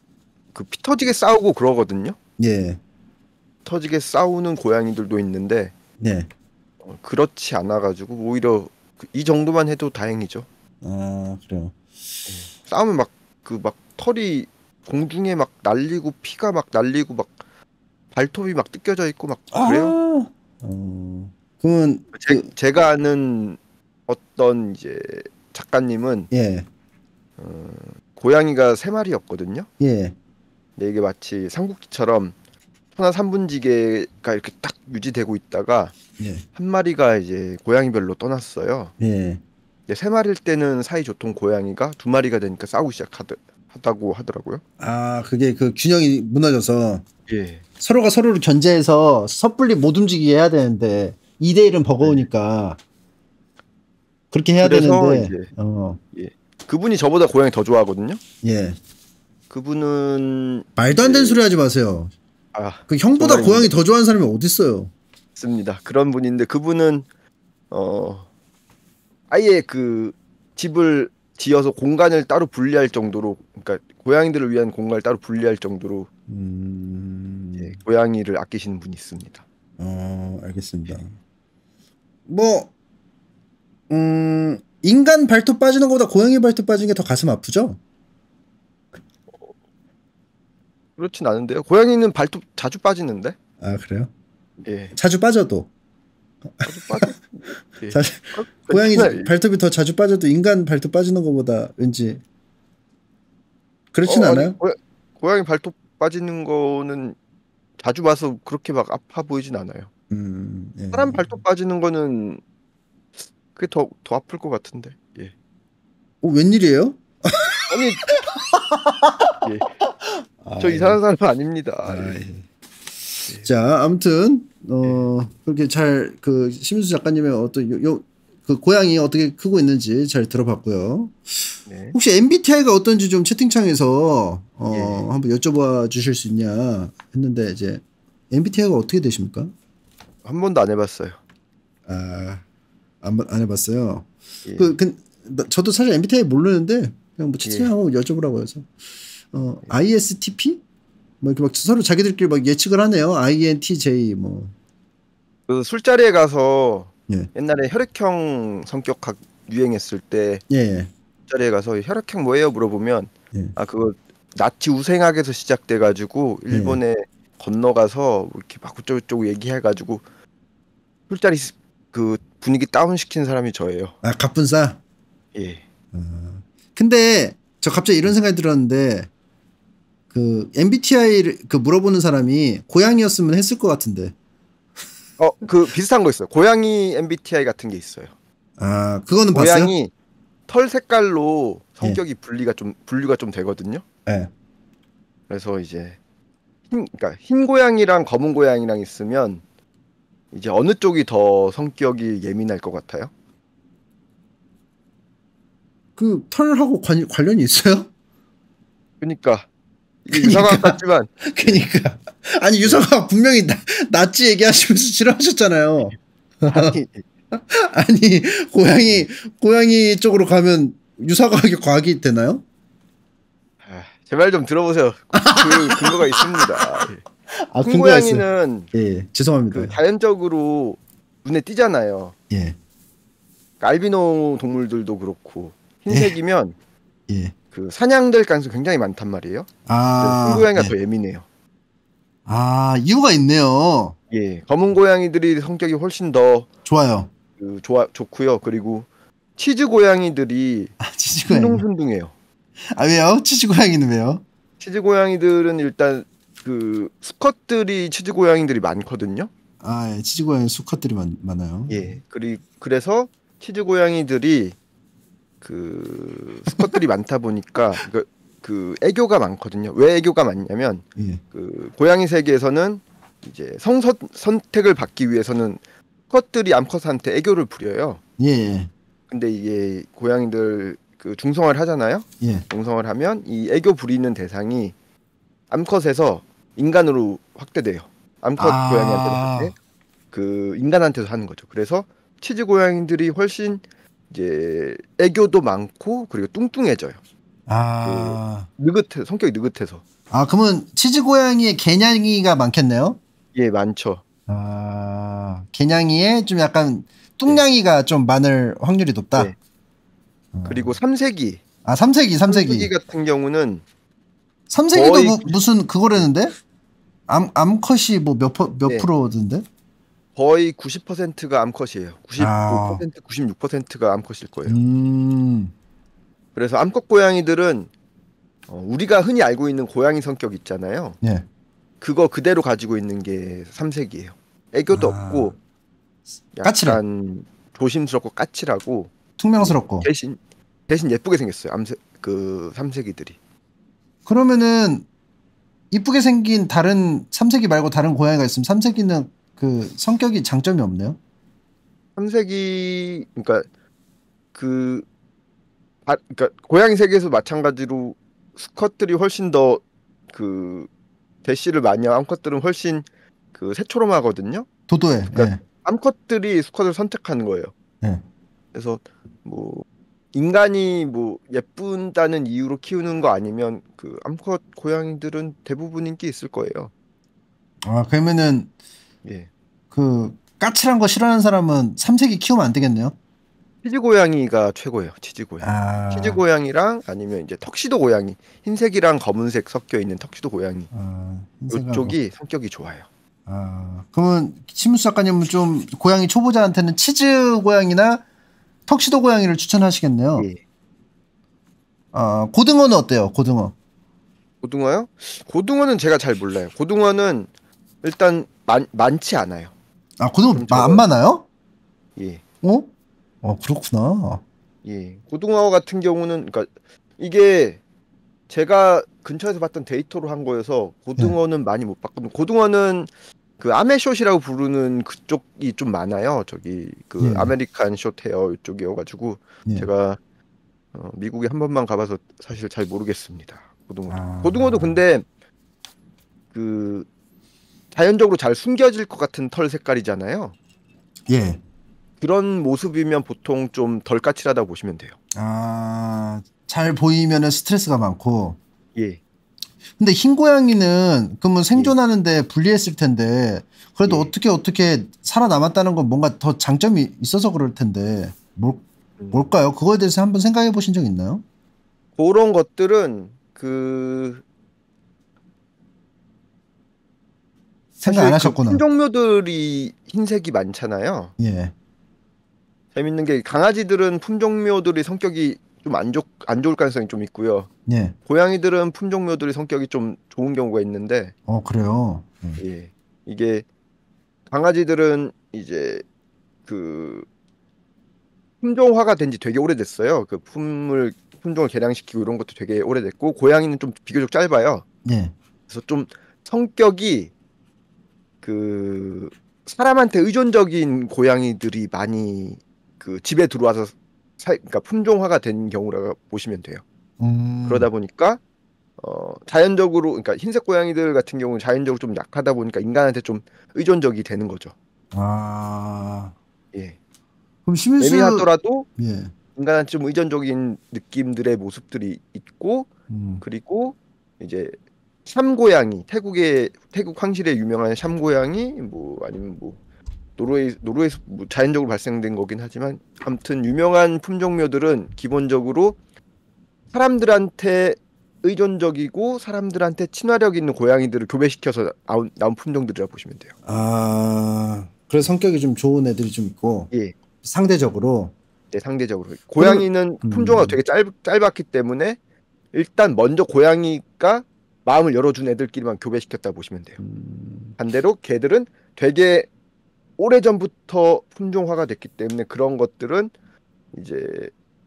C: 그 피터지게 싸우고 그러거든요. 예. 피터지게 싸우는 고양이들도 있는데 네. 어, 그렇지 않아가지고 오히려 그 이 정도만 해도 다행이죠. 아 그래요. 음. 싸우면 막그 막 털이 공중에 막 날리고 피가 막 날리고 막 발톱이 막 뜯겨져 있고 막 아! 그래요.
B: 아~ 어...
C: 그건 그 제, 그... 제가 아는 어떤 이제 작가님은 예. 어, 고양이가 세 마리였거든요. 예. 근데 네, 이게 마치 삼국지처럼 하나 삼분지게가 이렇게 딱 유지되고 있다가 예. 한 마리가 이제 고양이별로 떠났어요. 예. 이제 세 마리일 때는 사이 좋던 고양이가 두 마리가 되니까 싸우기 시작하다고 하더라고요.
A: 아 그게 그 균형이 무너져서 예. 서로가 서로를 견제해서 섣불리 못 움직이게 해야 되는데 2대 1은 버거우니까 그렇게 해야 되는데 이제, 어.
C: 예. 그분이 저보다 고양이 더 좋아하거든요. 예. 그분은 말도 안 되는 그... 소리 하지 마세요. 아, 그 형보다 고양이 더 좋아하는 사람이 어디 있어요? 있습니다. 그런 분인데 그분은 어 아예 그 집을 지어서 공간을 따로 분리할 정도로 그러니까 고양이들을 위한 공간을 따로 분리할 정도로 음... 예, 고양이를
A: 아끼시는 분이 있습니다. 어, 알겠습니다. 뭐 음, 인간 발톱 빠지는 것보다 고양이 발톱 빠지는 게 더 가슴 아프죠?
C: 그렇진 않은데요. 고양이는 발톱 자주 빠지는데?
A: 아 그래요? 예. 자주 빠져도. 자주
B: 빠져. *laughs* 예. 아,
A: 고양이 발톱이 더 자주 빠져도 인간 발톱 빠지는 것보다 왠지
B: 그렇진 어, 않아요?
C: 아니, 고양이 발톱 빠지는 거는 자주 봐서 그렇게 막 아파 보이진 않아요.
B: 음, 예. 사람
C: 발톱 빠지는 거는 그게 더 더 아플 것 같은데. 예. 어, 웬일이에요? 아니.
B: *laughs* 예. 아, 저 이상한
A: 사람 아닙니다. 아, 예. 예. 자, 아무튼 어 그렇게 잘 그 심수 작가님의 어떤 요, 요, 그고양이 어떻게 크고 있는지 잘 들어봤고요. 네. 혹시 MBTI가 어떤지 좀 채팅창에서 어 예. 한번 여쭤봐 주실 수 있냐 했는데 이제 MBTI가 어떻게 되십니까?
C: 한 번도 안 해봤어요.
A: 아, 안, 해봤어요. 예. 그, 그, 저도 사실 MBTI 모르는데 그냥 뭐채팅하 예. 한번 여쭤보라고 해서. 어, 예. ISTP? 뭐 이렇게 막 서로 자기들끼리 막 예측을 하네요. INTJ 뭐.
C: 그 술자리에 가서 예. 옛날에 혈액형 성격학 유행했을 때 예. 예. 술자리에 가서 혈액형 뭐예요 물어보면 예. 아 그거 나치 우생학에서 시작돼 가지고 예. 일본에 건너가서 뭐 이렇게 막그쪽고저 얘기해 가지고 술자리 그 분위기 다운 시킨 사람이
A: 저예요. 아갑분사
C: 예. 어.
A: 근데 저 갑자기 이런 생각이 들었는데 그 MBTI를 그 물어보는 사람이 고양이였으면 했을 것 같은데. 어, 그 비슷한 거 있어요. 고양이 MBTI 같은 게 있어요. 아, 그거는 고양이 봤어요?
C: 털 색깔로 예. 성격이 예. 분리가 좀 분류가 좀 되거든요. 예. 그래서 이제 흰 그러니까 흰 고양이랑 검은 고양이랑 있으면 이제 어느 쪽이 더 성격이 예민할 것 같아요?
A: 그 털하고 관, 관련이 있어요? 그러니까 그 그러니까, 유사과학 같지만. 그니까. 아니, 유사과 분명히 나, 낫지 얘기하시면서 싫어하셨잖아요 *laughs* 아니, 고양이, 고양이 쪽으로 가면 유사과학이 과학이 되나요? 아,
C: 제발 좀 들어보세요. 그 근거가 있습니다.
A: 아, 콩고양이는 예, 예, 죄송합니다. 그
C: 자연적으로 눈에 띄잖아요. 예. 알비노 동물들도 그렇고 흰색이면 예. 예. 그 사냥될 가능성이 굉장히 많단 말이에요.
A: 아, 흰 네. 고양이가 네. 더 예민해요. 아 이유가
C: 있네요. 예, 검은 고양이들이 성격이 훨씬 더 좋아요. 그, 좋아 좋고요. 그리고 치즈 고양이들이 아, 치즈 고양이. 순둥순둥해요.
A: 아 왜요? 치즈 고양이는 왜요?
C: 치즈 고양이들은 일단 그 수컷들이 치즈 고양이들이
A: 많거든요. 아, 예. 치즈 고양이 수컷들이 많, 많아요. 예,
C: 그리 그래서 치즈 고양이들이 그 스컷들이 많다 보니까 그, 그 애교가 많거든요. 왜 애교가 많냐면 예. 그 고양이 세계에서는 이제 성 선택을 받기 위해서는 스컷들이 암컷한테 애교를 부려요. 예, 예. 근데 이게 고양이들 그 중성화를 하잖아요. 예. 중성화를 하면 이 애교 부리는 대상이 암컷에서 인간으로 확대돼요. 암컷 아~ 고양이한테는 그 인간한테도 하는 거죠. 그래서 치즈 고양이들이 훨씬 이제 애교도 많고 그리고 뚱뚱해져요. 아그
A: 느긋해 성격이 느긋해서. 아 그러면 치즈 고양이의 개냥이가 많겠네요. 예 많죠. 아 개냥이에 좀 약간 뚱냥이가 네. 좀 많을 확률이 높다. 네. 그리고 삼색이. 아 삼색이 삼색이. 삼색이
C: 같은 경우는
A: 삼색이도 뭐, 무슨 그거라는데 암 암컷이 뭐 몇몇 몇, 몇 네. 프로던데?
C: 거의 90%가 암컷이에요. 95%, 아. 96%가 암컷일 거예요.
A: 음.
C: 그래서 암컷 고양이들은 어, 우리가 흔히 알고 있는 고양이 성격 있잖아요. 예. 그거 그대로 가지고 있는 게 삼색이에요. 애교도 아. 없고 까칠한 조심스럽고 까칠하고
A: 퉁명스럽고
C: 대신 대신 예쁘게 생겼어요. 암색 그 삼색이들이.
A: 그러면은 이쁘게 생긴 다른 삼색이 말고 다른 고양이가 있으면 삼색이는 그 성격이 장점이 없네요.
C: 삼색이 그러니까 그 아, 그러니까 고양이 세계에서 마찬가지로 수컷들이 훨씬 더 그 대시를 많이 암컷들은 훨씬 그 새초롬하거든요.
A: 도도해. 그러니까 네.
C: 암컷들이 수컷을 선택하는 거예요. 네. 그래서 뭐 인간이 뭐 예쁜다는 이유로 키우는 거 아니면 그 암컷 고양이들은 대부분 인기 있을 거예요.
A: 아 그러면은 예. 그 까칠한 거 싫어하는 사람은 삼색이 키우면 안 되겠네요.
C: 치즈 고양이가 최고예요. 치즈 고양이. 아... 치즈 고양이랑 아니면 이제 턱시도 고양이. 흰색이랑 검은색 섞여 있는 턱시도 고양이. 아, 이쪽이 성격이 좋아요. 아,
A: 그러면 심수 작가님은 좀 고양이 초보자한테는 치즈 고양이나 턱시도 고양이를 추천하시겠네요. 예. 아, 고등어는 어때요? 고등어.
C: 고등어요? 고등어는 제가 잘 몰라요. 고등어는 일단 많 많지 않아요.
A: 아 고등어 마, 안 많아요? 예. 어? 아 그렇구나. 예.
C: 고등어 같은 경우는 그러니까 이게 제가 근처에서 봤던 데이터로 한 거여서 고등어는 네. 많이 못 봤거든요. 고등어는 그 아메숏이라고 부르는 그쪽이 좀 많아요. 저기 그 예. 아메리칸 숏헤어 이쪽이어가지고 예. 제가 어, 미국에 한 번만 가봐서 사실 잘 모르겠습니다. 고등어도 아... 고등어도 근데 그 자연적으로 잘 숨겨질 것 같은 털 색깔이잖아요. 예. 그런 모습이면 보통 좀 덜 까칠하다고 보시면 돼요.
A: 아, 잘보이면 스트레스가 많고. 예. 근데 흰 고양이는 그러면 생존하는데 예. 불리했을 텐데 그래도 예. 어떻게 어떻게 살아남았다는 건 뭔가 더 장점이 있어서 그럴 텐데 뭘, 음. 뭘까요? 그거에 대해서 한번 생각해 보신 적 있나요?
C: 그런 것들은 그
A: 생각 안 그 하셨구나. 그
C: 품종묘들이 흰색이 많잖아요. 예. 재밌는 게 강아지들은 품종묘들이 성격이 좀안 안 좋을 가능성이 좀 있고요. 예. 고양이들은 품종묘들이 성격이 좀 좋은 경우가 있는데.
A: 어 그래요. 음. 예.
C: 이게 강아지들은 이제 그 품종화가 된지 되게 오래됐어요. 그 품을 품종을 개량시키고 이런 것도 되게 오래됐고 고양이는 좀 비교적 짧아요. 예. 그래서 좀 성격이 그 사람한테 의존적인 고양이들이 많이 그 집에 들어와서 사, 그러니까 품종화가 된 경우라고 보시면 돼요.
B: 음... 그러다
C: 보니까 어, 자연적으로 그러니까 흰색 고양이들 같은 경우는 자연적으로 좀 약하다 보니까 인간한테 좀 의존적이 되는 거죠.
A: 아. 예. 그럼 시민수 예민하더라도
B: 예.
C: 인간한 좀 의존적인 느낌들의 모습들이 있고 음. 그리고 이제 샴고양이 태국의 태국 황실에 유명한 샴고양이 뭐 아니면 뭐 노르웨이 노르웨이에서 뭐 자연적으로 발생된 거긴 하지만 아무튼 유명한 품종묘들은 기본적으로 사람들한테 의존적이고 사람들한테 친화력 있는 고양이들을 교배시켜서 나온, 나온 품종들이라 고 보시면 돼요.
A: 아그래 성격이 좀 좋은 애들이 좀 있고 예. 상대적으로
C: 네 상대적으로 고양이는 음. 품종이 되게 짧, 짧았기 때문에 일단 먼저 고양이가 마음을 열어준 애들끼리만 교배시켰다 보시면 돼요. 음. 반대로 개들은 되게 오래 전부터 품종화가 됐기 때문에 그런 것들은 이제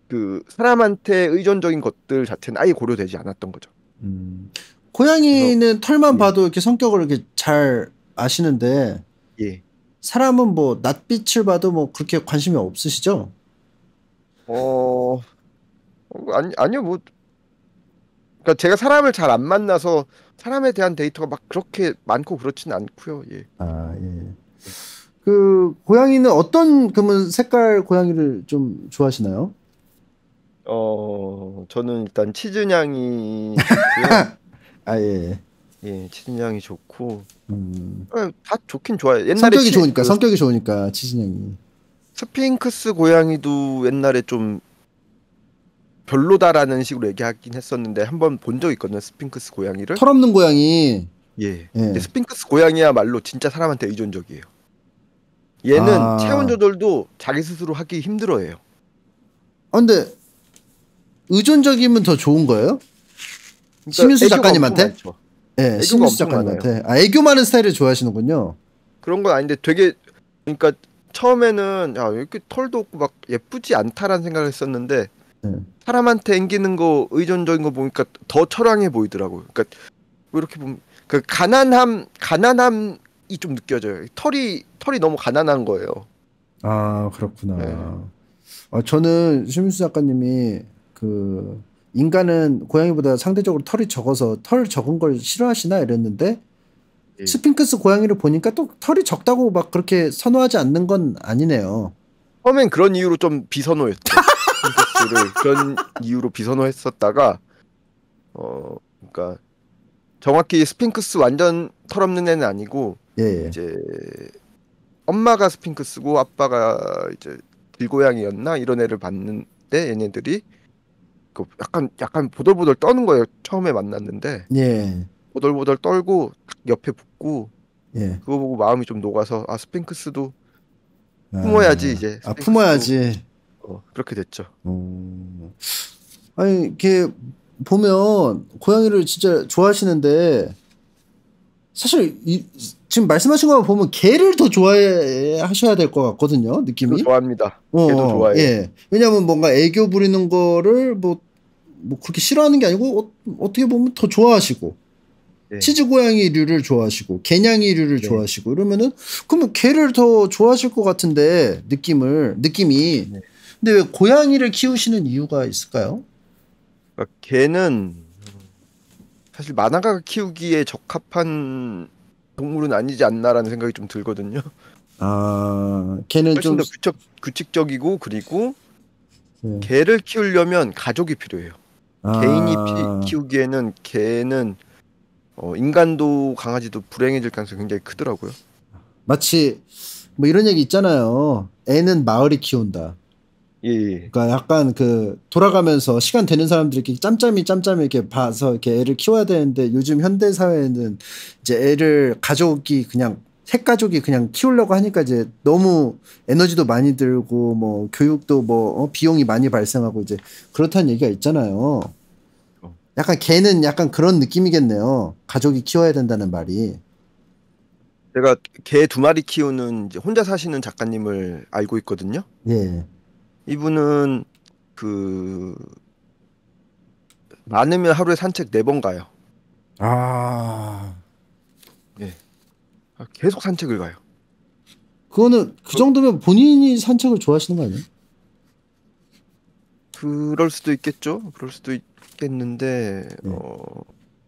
C: 그 사람한테 의존적인 것들 자체는 아예 고려되지 않았던 거죠. 음.
A: 고양이는 그래서, 털만 예. 봐도 이렇게 성격을 이렇게 잘 아시는데 예. 사람은 뭐 낯빛을 봐도 뭐 그렇게 관심이 없으시죠? 어 아니 아니요 뭐 그러니까 제가
C: 사람을 잘 안 만나서 사람에 대한 데이터가 막 그렇게 많고 그렇지는 않고요. 예. 아
A: 예. 예. 그 고양이는 어떤 그면 색깔 고양이를 좀 좋아하시나요?
C: 어 저는 일단 치즈냥이 *laughs* 아 예, 예. 예 치즈냥이 좋고 음. 어, 다 좋긴 좋아요. 옛날에 성격이 치... 좋으니까 그 성격이
A: 좋으니까 치즈냥이.
C: 스핑크스 고양이도 옛날에 좀 별로다라는 식으로 얘기하긴 했었는데 한번 본적이 있거든요 스핑크스 고양이를 털없는 고양이 예, 예. 스핑크스 고양이야말로 진짜 사람한테 의존적이에요
A: 얘는 아... 체온
C: 조절도 자기 스스로 하기 힘들어해요
A: 아, 근데 의존적이면 더 좋은 거예요? 그러니까 심윤수 작가님한테? 예, 심윤수 작가님한테 아 애교 많은 스타일을 좋아하시는군요
C: 그런 건 아닌데 되게 그러니까 처음에는 야 이렇게 털도 없고 막 예쁘지 않다라는 생각을 했었는데 네. 사람한테 앵기는 거 의존적인 거 보니까 더 철량해 보이더라고요. 그러니까 이렇게 보면 그 가난함 가난함이 좀 느껴져요. 털이 털이 너무 가난한 거예요.
A: 아 그렇구나. 네. 아, 저는 심수 작가님이 그 인간은 고양이보다 상대적으로 털이 적어서 털 적은 걸 싫어하시나 이랬는데 예. 스핑크스 고양이를 보니까 또 털이 적다고 막 그렇게 선호하지 않는 건 아니네요.
C: 처음엔 그런 이유로 좀 비선호였죠. *laughs* 를 그런 이유로 비선호했었다가 어 그러니까 정확히 스핑크스 완전 털없는 애는 아니고 예, 예. 이제 엄마가 스핑크스고 아빠가 이제 길고양이였나 이런 애를 봤는데 얘네들이 그 약간 약간 보들보들 떠는 거예요 처음에 만났는데 예. 보들보들 떨고 옆에 붙고 예. 그거 보고 마음이 좀 녹아서 아 스핑크스도
A: 품어야지 아, 이제 스핑크스도 아 품어야지
C: 어, 그렇게 됐죠. 음.
A: 아니 이렇게 보면 고양이를 진짜 좋아하시는데 사실 이, 지금 말씀하신 거만 보면 개를 더 좋아하셔야 될 것 같거든요. 느낌이. 좋아합니다. 어, 개도 좋아해. 예. 왜냐하면 뭔가 애교 부리는 거를 뭐뭐 뭐 그렇게 싫어하는 게 아니고 어, 떻게 보면 더 좋아하시고 네. 치즈 고양이류를 좋아하시고 개냥이류를 네. 좋아하시고 이러면은 그러면 개를 더 좋아하실 것 같은데 느낌을 느낌이 네. 근데 왜 고양이를 키우시는 이유가 있을까요? 그러니까 개는
C: 사실 만화가 키우기에 적합한 동물은 아니지 않나라는 생각이 좀 들거든요. 아, 개는 훨씬 좀... 더 규칙, 규칙적이고 그리고 네. 개를 키우려면 가족이 필요해요.
B: 아... 개인이
C: 키우기에는 개는 어, 인간도 강아지도 불행해질 가능성이 굉장히 크더라고요.
A: 마치 뭐 이런 얘기 있잖아요. 애는 마을이 키운다. 예, 예, 그러니까 약간 그 돌아가면서 시간 되는 사람들이 이렇게 짬짬이 짬짬이 이렇게 봐서 이렇게 애를 키워야 되는데 요즘 현대 사회에는 이제 애를 가족이 그냥 핵가족이 그냥 키우려고 하니까 이제 너무 에너지도 많이 들고 뭐 교육도 뭐 어, 비용이 많이 발생하고 이제 그렇다는 얘기가 있잖아요. 약간 걔는 약간 그런 느낌이겠네요. 가족이 키워야 된다는 말이.
C: 제가 개 두 마리 키우는 혼자 사시는 작가님을 알고 있거든요. 예. 이분은 그 많으면 하루에 산책 네 번
A: 가요. 아. 예. 계속 산책을 가요. 그거는 그 정도면 본인이 산책을 좋아하시는 거 아니에요?
C: 그럴 수도 있겠죠. 그럴 수도 있겠는데 네. 어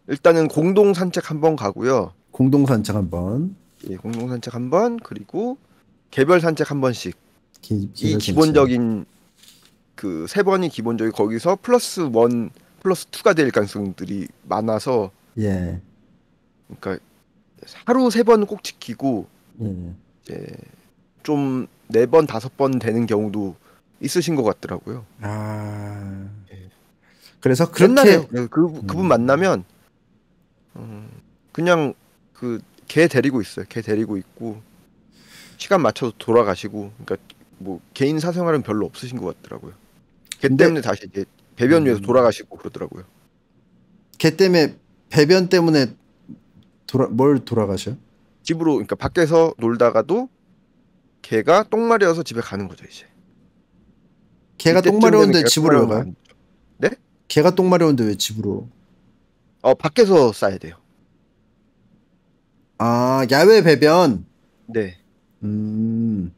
C: 일단은 공동 산책 한번 가고요.
A: 공동 산책 한 번.
C: 예, 공동 산책 한 번. 그리고 개별 산책 한 번씩. 기, 이 기본적인 그 세 번이 기본적인 거기서 플러스 원 플러스 투가 될 가능성들이 많아서 예. 그러니까 하루 세 번 꼭 지키고 예. 예 좀네 번 다섯 번 되는 경우도 있으신 것 같더라고요. 아 예. 그래서 그렇게 그, 그 음. 그분 음. 만나면 음, 그냥 그 개 데리고 있어요. 개 데리고 있고 시간 맞춰서 돌아가시고 그러니까 뭐 개인 사생활은 별로 없으신 것 같더라고요. 걔 때문에 다시 이제 배변 위에서 음. 돌아가시고 그러더라고요.
A: 걔 때문에 배변 때문에 돌아 뭘 돌아가셔? 집으로
C: 그러니까 밖에서 놀다가도 걔가 똥마려서 집에 가는 거죠 이제.
A: 걔가 똥마려운데 집으로 가? 네? 걔가 똥마려운데 왜 집으로? 어 밖에서 싸야 돼요. 아 야외 배변. 네. 음.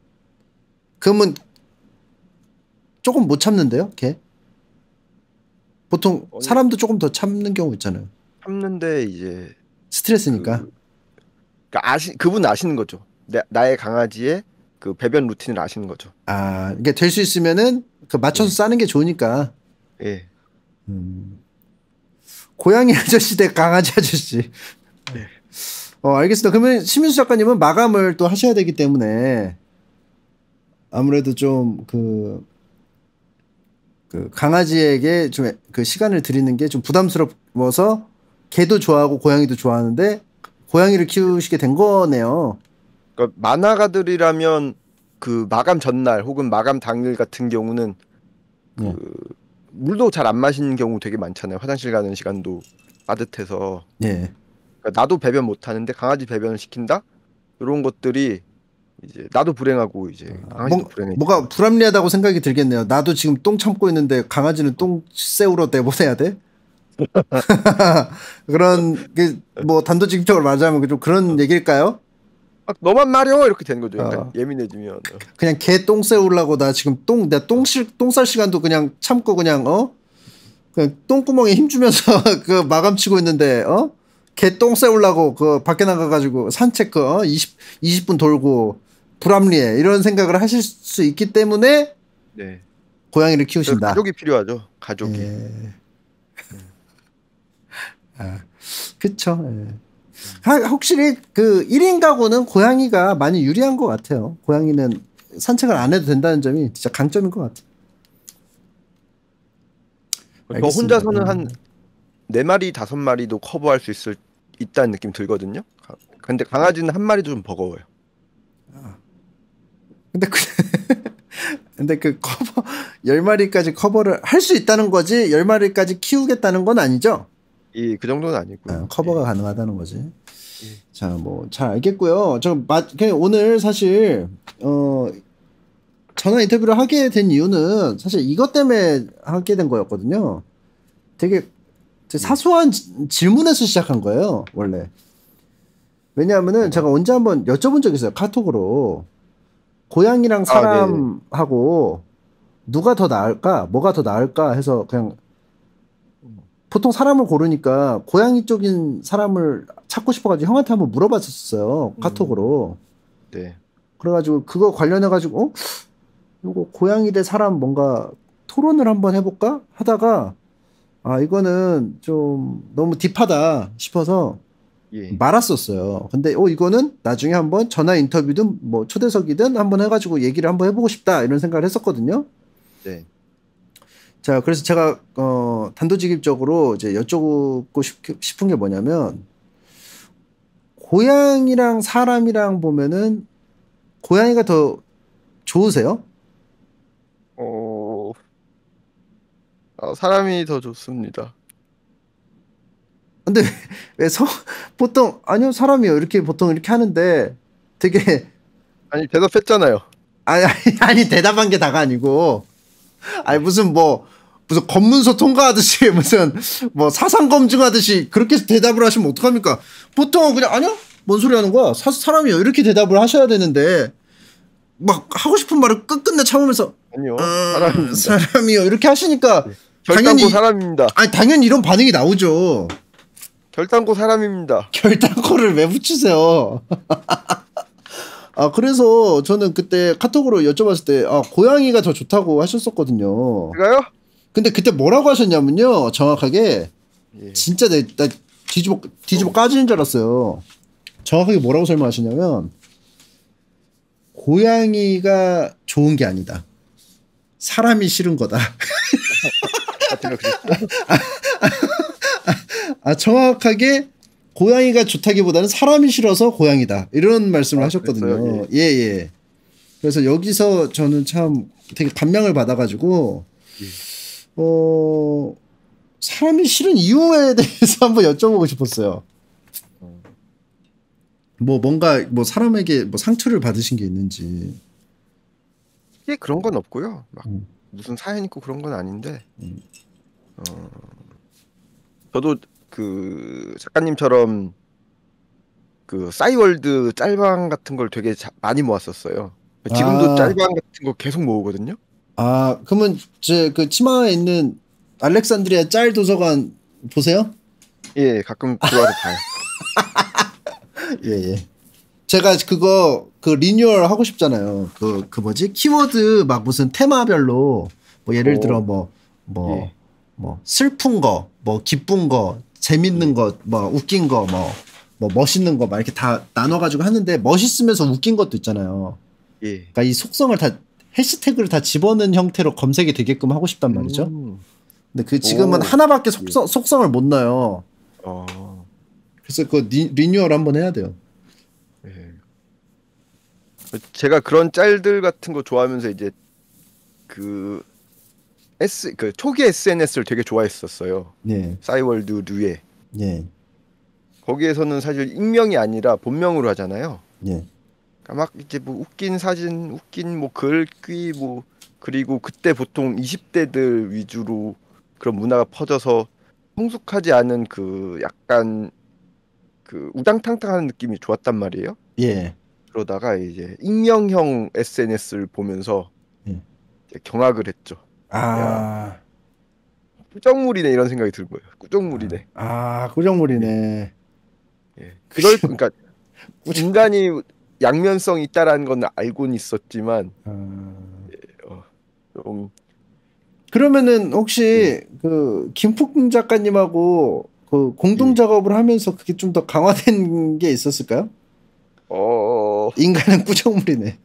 A: 그러면 조금 못 참는데요, 걔? 보통 사람도 조금 더 참는 경우 있잖아요. 참는데 이제 스트레스니까. 그, 그러니까 아시 그분 아시는 거죠.
C: 내, 나의 강아지의 그 배변 루틴을 아시는 거죠.
A: 아, 이게 그러니까 될수 있으면은 그 맞춰서 네. 싸는 게 좋으니까.
C: 예. 네. 음.
A: 고양이 *laughs* 아저씨 대 강아지 아저씨. 네. 어, 알겠습니다. 그러면 심윤수 작가님은 마감을 또 하셔야 되기 때문에 아무래도 좀그 그 강아지에게 좀 그 시간을 드리는 게 좀 부담스러워서 개도 좋아하고 고양이도 좋아하는데 고양이를 키우시게 된 거네요.
C: 그러니까 만화가들이라면 그 마감 전날 혹은 마감 당일 같은 경우는 그 네. 물도 잘 안 마시는 경우 되게 많잖아요. 화장실 가는 시간도 빠듯해서. 네. 그러니까 나도 배변 못 하는데 강아지 배변을 시킨다? 이런 것들이 이제 나도 불행하고 이제 음.
A: 강아지도 뭐, 불행해. 뭐가 불합리하다고 생각이 들겠네요. 나도 지금 똥 참고 있는데 강아지는 똥 세우러 내보내야 돼? *laughs* *laughs* 그런 뭐 단도직입적으로 말하자면 좀 그런 어. 얘기일까요? 막 너만 말여 이렇게 되는 거죠. 어. 예민해지면. 그냥 개똥 세우려고 나 지금 똥내똥 똥쌀 시간도 그냥 참고 그냥 어 그냥 똥구멍에 힘 주면서 *laughs* 그 마감 치고 있는데 어? 개똥 세우려고 그 밖에 나가가지고 산책 그 어? 20, 20분 돌고 불합리해 이런 생각을 하실 수 있기 때문에 네. 고양이를 키우신다. 가족이 필요하죠. 가족이. 예. 아, 그쵸. 예. 확실히 그 1인 가구는 고양이가 많이 유리한 것 같아요. 고양이는 산책을 안 해도 된다는 점이 진짜 강점인 것
C: 같아요. 저 혼자서는 예. 한네 마리 다섯 마리도 커버할 수 있을 있다는 느낌 들거든요. 근데 강아지는 한 마리도 좀 버거워요.
A: 근데 그 *laughs* 근데 그 커버 10마리까지 커버를 할 수 있다는 거지 10마리까지 키우겠다는 건 아니죠? 이, 예, 그 정도는 아니고요. 아, 커버가 예. 가능하다는 거지. 예. 자, 뭐 잘 알겠고요. 저 마, 그냥 오늘 사실 어 전화 인터뷰를 하게 된 이유는 사실 이것 때문에 하게 된 거였거든요. 되게, 되게 음. 사소한 지, 질문에서 시작한 거예요, 원래. 왜냐하면은 어. 제가 언제 한번 여쭤본 적 있어요, 카톡으로. 고양이랑 아, 사람하고 아, 누가 더 나을까? 뭐가 더 나을까? 해서 그냥 보통 사람을 고르니까 고양이 쪽인 사람을 찾고 싶어가지고 형한테 한번 물어봤었어요 음. 카톡으로. 음. 네. 그래가지고 그거 관련해가지고 어? 이거 고양이 대 사람 뭔가 토론을 한번 해볼까 하다가 아 이거는 좀 너무 딥하다 싶어서 예. 말았었어요. 근데 어 이거는 나중에 한번 전화 인터뷰든 뭐 초대석이든 한번 해가지고 얘기를 한번 해보고 싶다 이런 생각을 했었거든요. 네. 자 그래서 제가 어 단도직입적으로 이제 여쭤보고 싶, 은게 뭐냐면 고양이랑 사람이랑 보면은 고양이가 더 좋으세요? 어 아,
C: 사람이 더 좋습니다.
A: 근데 *laughs* 왜 서, 보통 아니요 사람이요 이렇게 보통 이렇게 하는데 되게 *laughs* 아니 대답했잖아요. 아니 아니, 아니 대답한 게 다가 아니고 아니 무슨 뭐 무슨 검문소 통과하듯이 *laughs* 무슨 뭐 사상 검증하듯이 그렇게 대답을 하시면 어떡합니까? 보통은 그냥 아니요 뭔 소리 하는 거야 사, 사람이요 이렇게 대답을 하셔야 되는데 막 하고 싶은 말을 끝끝내 참으면서 아니요 음, 사람이요 이렇게 하시니까 네. 당연히 사람입니다. 아니 당연히 이런 반응이 나오죠. 결단코 사람입니다. 결단코를 왜 붙이세요? 아 그래서 저는 그때 카톡으로 여쭤봤을 때 아, 고양이가 더 좋다고 하셨었거든요. 제가요? 근데 그때 뭐라고 하셨냐면요. 정확하게 예. 진짜 내, 나 뒤집어 뒤집어 까지는 줄 알았어요. 정확하게 뭐라고 설명하시냐면 고양이가 좋은 게 아니다. 사람이 싫은 거다. 아, 아, 정확하게 고양이가 좋다기보다는 사람이 싫어서 고양이다. 이런 말씀을 아, 하셨거든요. 예, 예. 예, 예. 그래서 여기서 저는 참 되게 감명을 받아가지고, 예. 어, 사람이 싫은 이유에 *laughs* 대해서 한번 여쭤보고 싶었어요. 뭐 뭔가 뭐 사람에게 뭐 상처를 받으신 게 있는지 크 그런 건 없고요. 막 음.
C: 무슨 사연 있고 그런 건 아닌데 음. 어, 저도 그 작가님처럼 그 싸이월드 짤방 같은 걸 되게 자,
A: 많이 모았었어요. 지금도 아. 짤방 같은 거 계속 모으거든요. 아 그러면 제그 치마에 있는 알렉산드리아 짤 도서관 보세요? 예 가끔 들어와서 봐요. 예예. *laughs* 예. 제가 그거 그 리뉴얼 하고 싶잖아요. 그그 그 뭐지 키워드 막 무슨 테마별로 뭐 예를 오. 들어 뭐뭐뭐 뭐, 예. 뭐 슬픈 거, 뭐 기쁜 거, 재밌는 음. 것, 뭐 웃긴 거, 뭐, 뭐 멋있는 거막 이렇게 다 나눠가지고 하는데 멋있으면서 웃긴 것도 있잖아요. 예. 그러니까 이 속성을 다 해시태그를 다 집어넣는 형태로 검색이 되게끔 하고 싶단 말이죠. 음. 근데 그 지금은 오. 하나밖에 예. 속성, 속성을 못 넣어요. 어. 그래서 그 리뉴얼 한번 해야 돼요.
B: 예.
C: 제가 그런 짤들 같은 거 좋아하면서 이제 그 S 그 초기 SNS를 되게 좋아했었어요. 네. 싸이월드 류에. 네. 거기에서는 사실 익명이 아니라 본명으로 하잖아요. 네. 까막 그러니까 이제 뭐 웃긴 사진, 웃긴 뭐 글귀 뭐 그리고 그때 보통 20대들 위주로 그런 문화가 퍼져서 성숙하지 않은 그 약간 그 우당탕탕하는 느낌이 좋았단 말이에요. 예. 그러다가 이제 익명형 SNS를 보면서 예. 경악을 했죠. 아. 꾸정물이네 이런 생각이 들고요 꾸정물이네. 아, 아, 꾸정물이네. 예. 예. 그럴 *laughs* 그러니까 인간이 양면성 있다라는 건 알고는 있었지만
A: 아... 예,
C: 어, 좀
A: 그러면은 혹시 음. 그 김풍 작가님하고 그 공동 예. 작업을 음. 하면서 그게 좀 더 강화된 게 있었을까요? 어 인간은 꾸정물이네.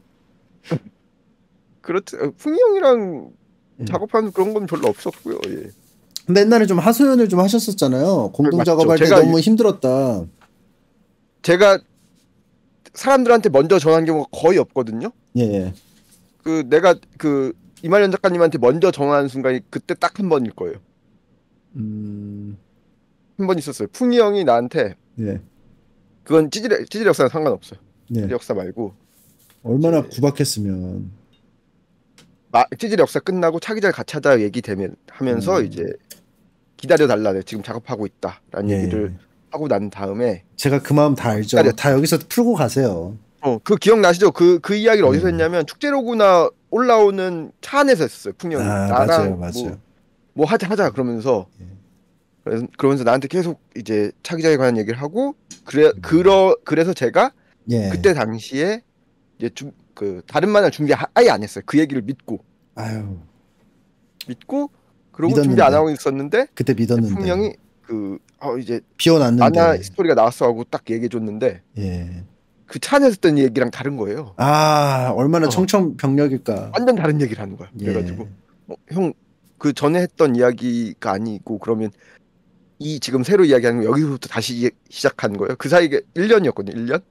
A: *laughs* 그렇죠. 풍이 형이랑 예. 작업하는
C: 그런 건 별로 없었고요. 예.
A: 근데 옛날에 좀 하소연을 좀 하셨었잖아요. 공동 네, 작업할 때 너무 힘들었다.
C: 제가 사람들한테 먼저 전한 경우가 거의 없거든요. 예, 예. 그 내가 그 이말년 작가님한테 먼저 전하는 순간이 그때 딱 한 번일 거예요.
B: 음.
C: 한번 있었어요. 풍이 형이 나한테 예. 그건 찌질 찌질 역사는 상관없어요. 예. 역사 말고
A: 얼마나 예. 구박했으면
C: 마, 찌질 역사 끝나고 차기절 같이 하자 얘기 되면 하면서 음. 이제 기다려 달라네 지금 작업하고 있다라는 예. 얘기를 하고 난 다음에
A: 제가 그 마음 다 알죠. 기다려. 다 여기서 풀고 가세요.
C: 어, 그 기억 나시죠? 그 그 이야기를 어디서 예. 했냐면 축제로구나 올라오는 차 안에서 했어요. 풍년이 아, 나랑 맞아요, 뭐 맞아요. 뭐, 뭐, 하자 하자 그러면서 예. 그러면서 나한테 계속 이제 차기자에 관한 얘기를 하고 그래 음. 그러 그래서 제가 예. 그때 당시에 이제 좀그 다른 만화 준비 아예 안 했어요. 그 얘기를 믿고. 아유. 믿고 그러고 믿었는데. 준비 안 하고 있었는데 그때 믿었는데 분명히 그 어, 이제 비워놨는데 만화 스토리가 나왔어 하고 딱 얘기해 줬는데 예. 그차 안에서 했던 얘기랑 다른 거예요.
A: 아 얼마나 어. 청천벽력일까. 완전 다른 얘기를 하는 거야. 예. 그래가지고
C: 어, 뭐 형그 전에 했던 이야기가 아니고 그러면 이 지금 새로 이야기하는 거 여기서부터 다시 시작한 거예요. 그 사이에 1년이었거든요. 1년.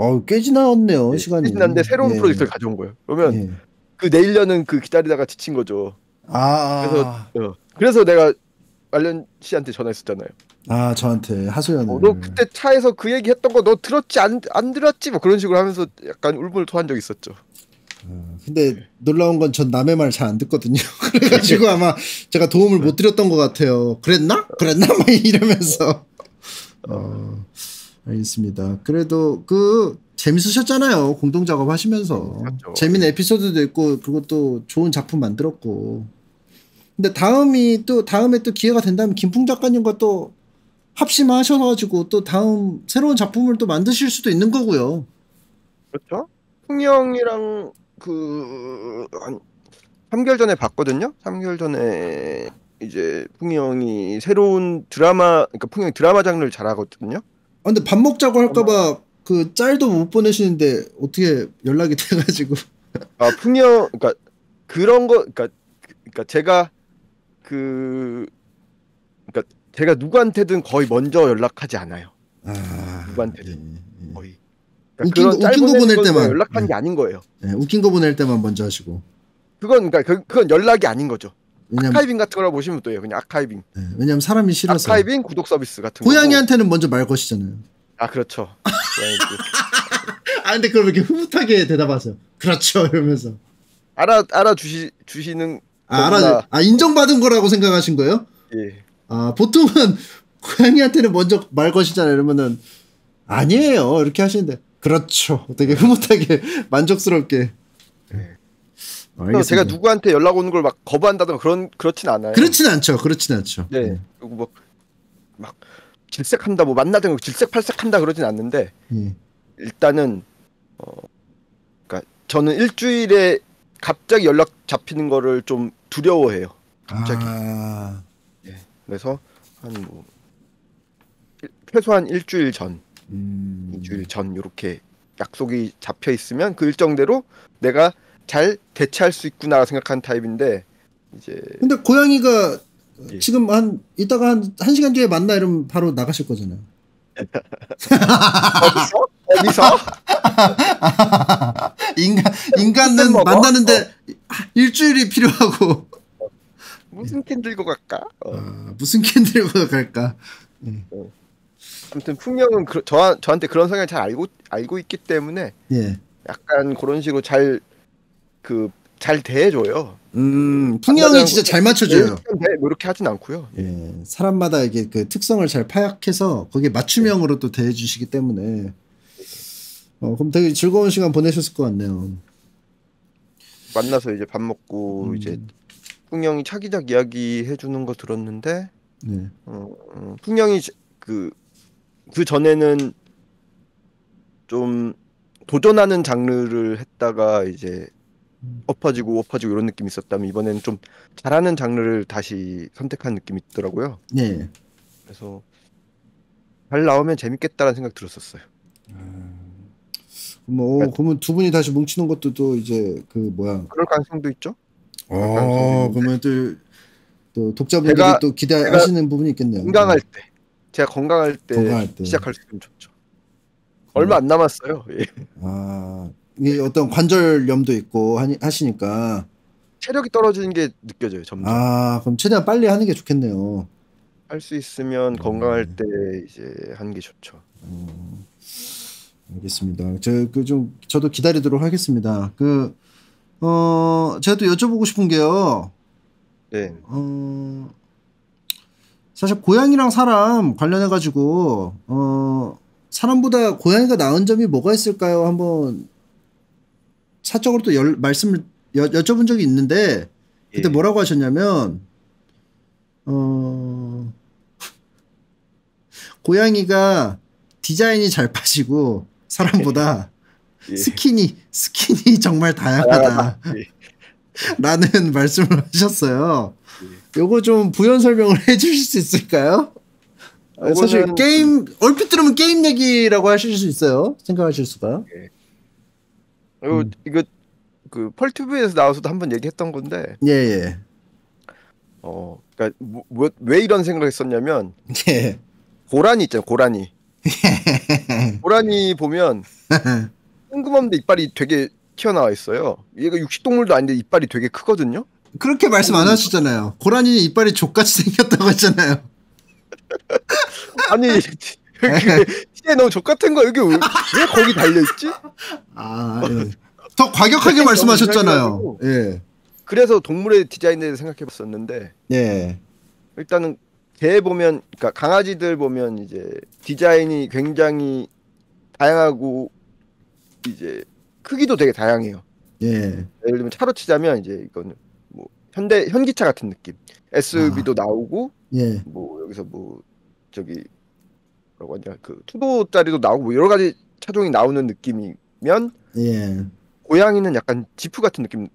C: 어, 꽤
A: 지나왔네요, 네,
C: 시간이. 지났는데 새로운 네. 프로젝트를 가져온 거예요. 그러면 네. 그 내일년은 그 기다리다가 지친 거죠. 아. 그래서, 아, 아. 어, 그래서 내가 말년 씨한테 전화했었잖아요.
A: 아, 저한테 하소연을. 어, 너
C: 그때 차에서 그 얘기 했던 거 너 들었지 안, 안 들었지 뭐 그런 식으로 하면서 약간 울분을
A: 토한 적 있었죠. 어, 근데 놀라운 건 전 남의 말 잘 안 듣거든요. *laughs* 그래가지고 네. 아마 제가 도움을 못 드렸던 것 같아요. 그랬나? 그랬나? *laughs* 막 이러면서. 어. 어. 알겠습니다. 그래도 그 재밌으셨잖아요. 공동 작업 하시면서 맞죠. 재밌는 에피소드도 있고 그것도 좋은 작품 만들었고. 근데 다음이 또 다음에 또 기회가 된다면 김풍 작가님과 또 합심하셔가지고 또 다음 새로운 작품을 또 만드실 수도 있는 거고요. 그렇죠. 풍영이랑 그한 3개월 전에 봤거든요. 3개월
C: 전에 이제 풍영이 새로운 드라마 그러니까 풍영이 드라마 장르를 잘하거든요. 아, 근데 밥 먹자고 할까봐 그 짤도 못 보내시는데 어떻게 연락이 돼가지고. 아 풍요 그러니까 그런 거 그러니까 그러니까 제가 그 그러니까 제가 누구한테든 거의 먼저 연락하지 않아요.
A: 아, 누구한테든 예, 예. 거의. 그러니까 웃긴, 거, 웃긴 거 보낼 때만 연락한 예. 게 아닌 거예요. 예, 웃긴 거 보낼 때만 먼저 하시고.
C: 그건 그러니까 그, 그건 연락이 아닌 거죠. 왜냐면, 아카이빙 같은 걸 보시면 또 돼요. 예, 그냥 아카이빙. 네,
A: 왜냐면 사람이 싫어서. 아카이빙
C: 구독 서비스 같은 거. 고양이한테는
A: 먼저 말 것이잖아요.
C: 아 그렇죠. *laughs*
A: 아 근데 그럼 이렇게 흐뭇하게 대답하세요. 그렇죠 이러면서.
C: 알아 알아 주시 주시는.
A: 아 알아 아 인정받은 거라고 생각하신 거예요? 예. 아 보통은 *laughs* 고양이한테는 먼저 말 것이잖아요. 이러면은 아니에요 이렇게 하시는데 그렇죠. 되게 흐뭇하게 *laughs* 만족스럽게. 어, 알겠습니다. 제가 누구한테 연락 오는 걸 막 거부한다든가 그런
C: 그렇진 않아요. 그렇진
A: 않죠. 그렇진 않죠. 네.
C: 네. 그리고 뭐, 막 질색한다 뭐 만나든 가 질색팔색한다 그러진 않는데 예. 일단은 어 그러니까 저는 일주일에 갑자기 연락 잡히는 거를 좀 두려워해요. 갑자기. 아... 예. 그래서 한뭐 최소한 일주일 전, 음... 일주일 전 이렇게 약속이 잡혀 있으면 그 일정대로 내가 잘 대체할 수 있구나 생각한 타입인데 이제
A: 근데 고양이가 예. 지금 한 이따가 한, 한 시간 뒤에 만나 이러면 바로 나가실 거잖아요.
B: 어디서? *laughs*
A: 어디서? *laughs* 인간 인간은 만나는데 어. 일주일이 필요하고
C: 무슨 캔 들고 갈까? 어. 아,
A: 무슨 캔 들고 갈까? 네.
C: 어. 아무튼 풍경은 그, 저 저한테 그런 성향 잘 알고 알고 있기 때문에 예. 약간 그런 식으로 잘 그잘 대해줘요.
A: 음, 풍경이 진짜 잘 맞춰줘요. 네, 네, 뭐 이렇게 하진 않고요. 예. 사람마다 이게 그 특성을 잘 파악해서 거기에 맞춤형으로 예. 또 대해주시기 때문에 어, 그럼 되게 즐거운 시간 보내셨을 것 같네요.
C: 만나서 이제 밥 먹고 음. 이제 풍경이 차기작 이야기 해주는 거 들었는데 네. 어, 어, 풍경이그그 그 전에는 좀 도전하는 장르를 했다가 이제 엎어지고 엎어지고 이런 느낌이 있었다면 이번에는 좀 잘하는 장르를 다시 선택한 느낌이 있더라고요. 네. 그래서 잘 나오면 재밌겠다라는 생각 들었었어요. 음...
A: 뭐 그러니까... 그러면 두 분이 다시 뭉치는 것도 또 이제 그 뭐야? 그럴
C: 가능성도 있죠.
A: 아 그러면 또, 또 독자분들이 제가, 또 기대하시는 부분이 있겠네요. 건강할
C: 때, 제가 건강할 때, 건강할 때. 시작할 수 있으면 좋죠. 얼마 음. 안 남았어요. 예.
A: 아이 예, 어떤 관절염도 있고 하시니까
C: 체력이 떨어지는 게 느껴져요 점점.
A: 아 그럼 최대한 빨리 하는 게 좋겠네요.
C: 할 수 있으면 음. 건강할 때 이제
A: 하는 게 좋죠. 음, 알겠습니다. 저 그 좀 저도 기다리도록 하겠습니다. 그 어, 제가 또 여쭤보고 싶은 게요. 네. 어, 사실 고양이랑 사람 관련해 가지고 어 사람보다 고양이가 나은 점이 뭐가 있을까요? 한번 사적으로 또 열, 말씀을 여, 쭤본 적이 있는데 그때 예. 뭐라고 하셨냐면 어 고양이가 디자인이 잘 빠지고 사람보다 *laughs* 예. 스킨이 스킨이 정말 다양하다. 아, *laughs* 예. 라는 *laughs* 말씀을 하셨어요. 예. 요거 좀 부연 설명을 해 주실 수 있을까요? 사실 게임 얼핏 들으면 게임 얘기라고 하실 수 있어요. 생각하실 수가. 예. 이거 음.
C: 이거 그 펄튜브에서 나와서도 한번 얘기했던 건데. 예. 예. 어, 그러니까 뭐, 뭐 왜 이런 생각했었냐면 예. 고라니 있잖아, 고라니. *laughs* 고라니 보면 뜬금없는데 이빨이 되게 튀어나와 있어요. 얘가 육식동물도 아닌데 이빨이 되게 크거든요.
A: 그렇게 말씀 안 하시잖아요. 고라니 이빨이 족같이 생겼다고 했잖아요. *laughs* 아니 시에 너무 족 같은 거 여기 왜, 왜 거기 달려 있지? 아,
B: 예.
C: 더 과격하게 말씀하셨잖아요. 예. 그래서 동물의 디자인에 생각해봤었는데, 예. 일단은 개 보면, 그러니까 강아지들 보면 이제 디자인이 굉장히 다양하고 이제 크기도 되게 다양해요. 예. 예를 들면 차로 치자면 이제 이건 뭐 현대 현기차 같은 느낌, SUV도 아. 나오고, 예. 뭐 여기서 뭐 저기 뭐라고 하냐 그 투도짜리도 나오고 뭐 여러 가지 차종이 나오는 느낌이면 예. 고양이는 약간 지프 같은 느낌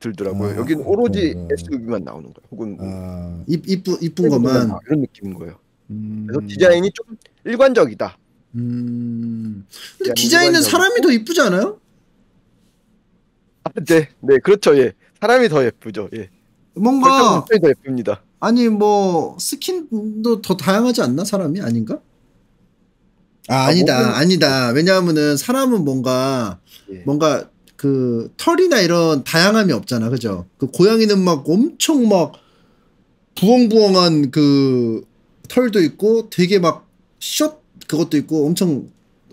C: 들더라고요. 아, 여기는 오로지 어, 어. SUV만 나오는 거예요. 혹은 아, 이, 이쁘 이쁜 것만 이런 느낌인 거예요. 음... 그래서 디자인이 좀 일관적이다. 음... 근데 디자인은 사람이
A: 더 이쁘지 않아요?
C: 아, 네, 네, 그렇죠. 예, 사람이 더 예쁘죠. 예. 뭔가 더
A: 예쁩니다. 아니 뭐 스킨도 더 다양하지 않나 사람이 아닌가? 아, 아, 아니다, 몸 아니다. 왜냐하면은 사람은 뭔가, 예. 뭔가 그 털이나 이런 다양함이 없잖아. 그죠? 그 고양이는 막 엄청 막 부엉부엉한 그 털도 있고 되게 막숏 그것도 있고 엄청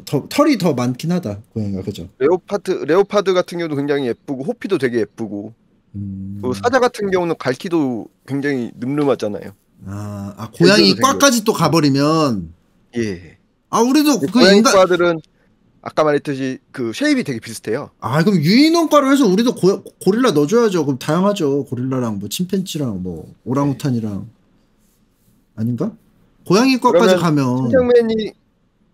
A: 더, 털이 더 많긴 하다. 고양이가. 그죠?
C: 레오파드, 레오파드 같은 경우도 굉장히 예쁘고 호피도 되게 예쁘고 음... 그 사자 같은 경우는 갈퀴도 굉장히 늠름하잖아요.
A: 아, 아 고양이 꽉까지또 가버리면 예.
C: 아 우리도 그 고양이과들은 인간... 아까 말했듯이 그 쉐입이 되게 비슷해요.
A: 아 그럼 유인원과로 해서 우리도 고, 고릴라 넣어줘야죠. 그럼 다양하죠. 고릴라랑 뭐 침팬치랑 뭐 오랑우탄이랑 아닌가? 고양이과까지 가면
B: 팀장맨이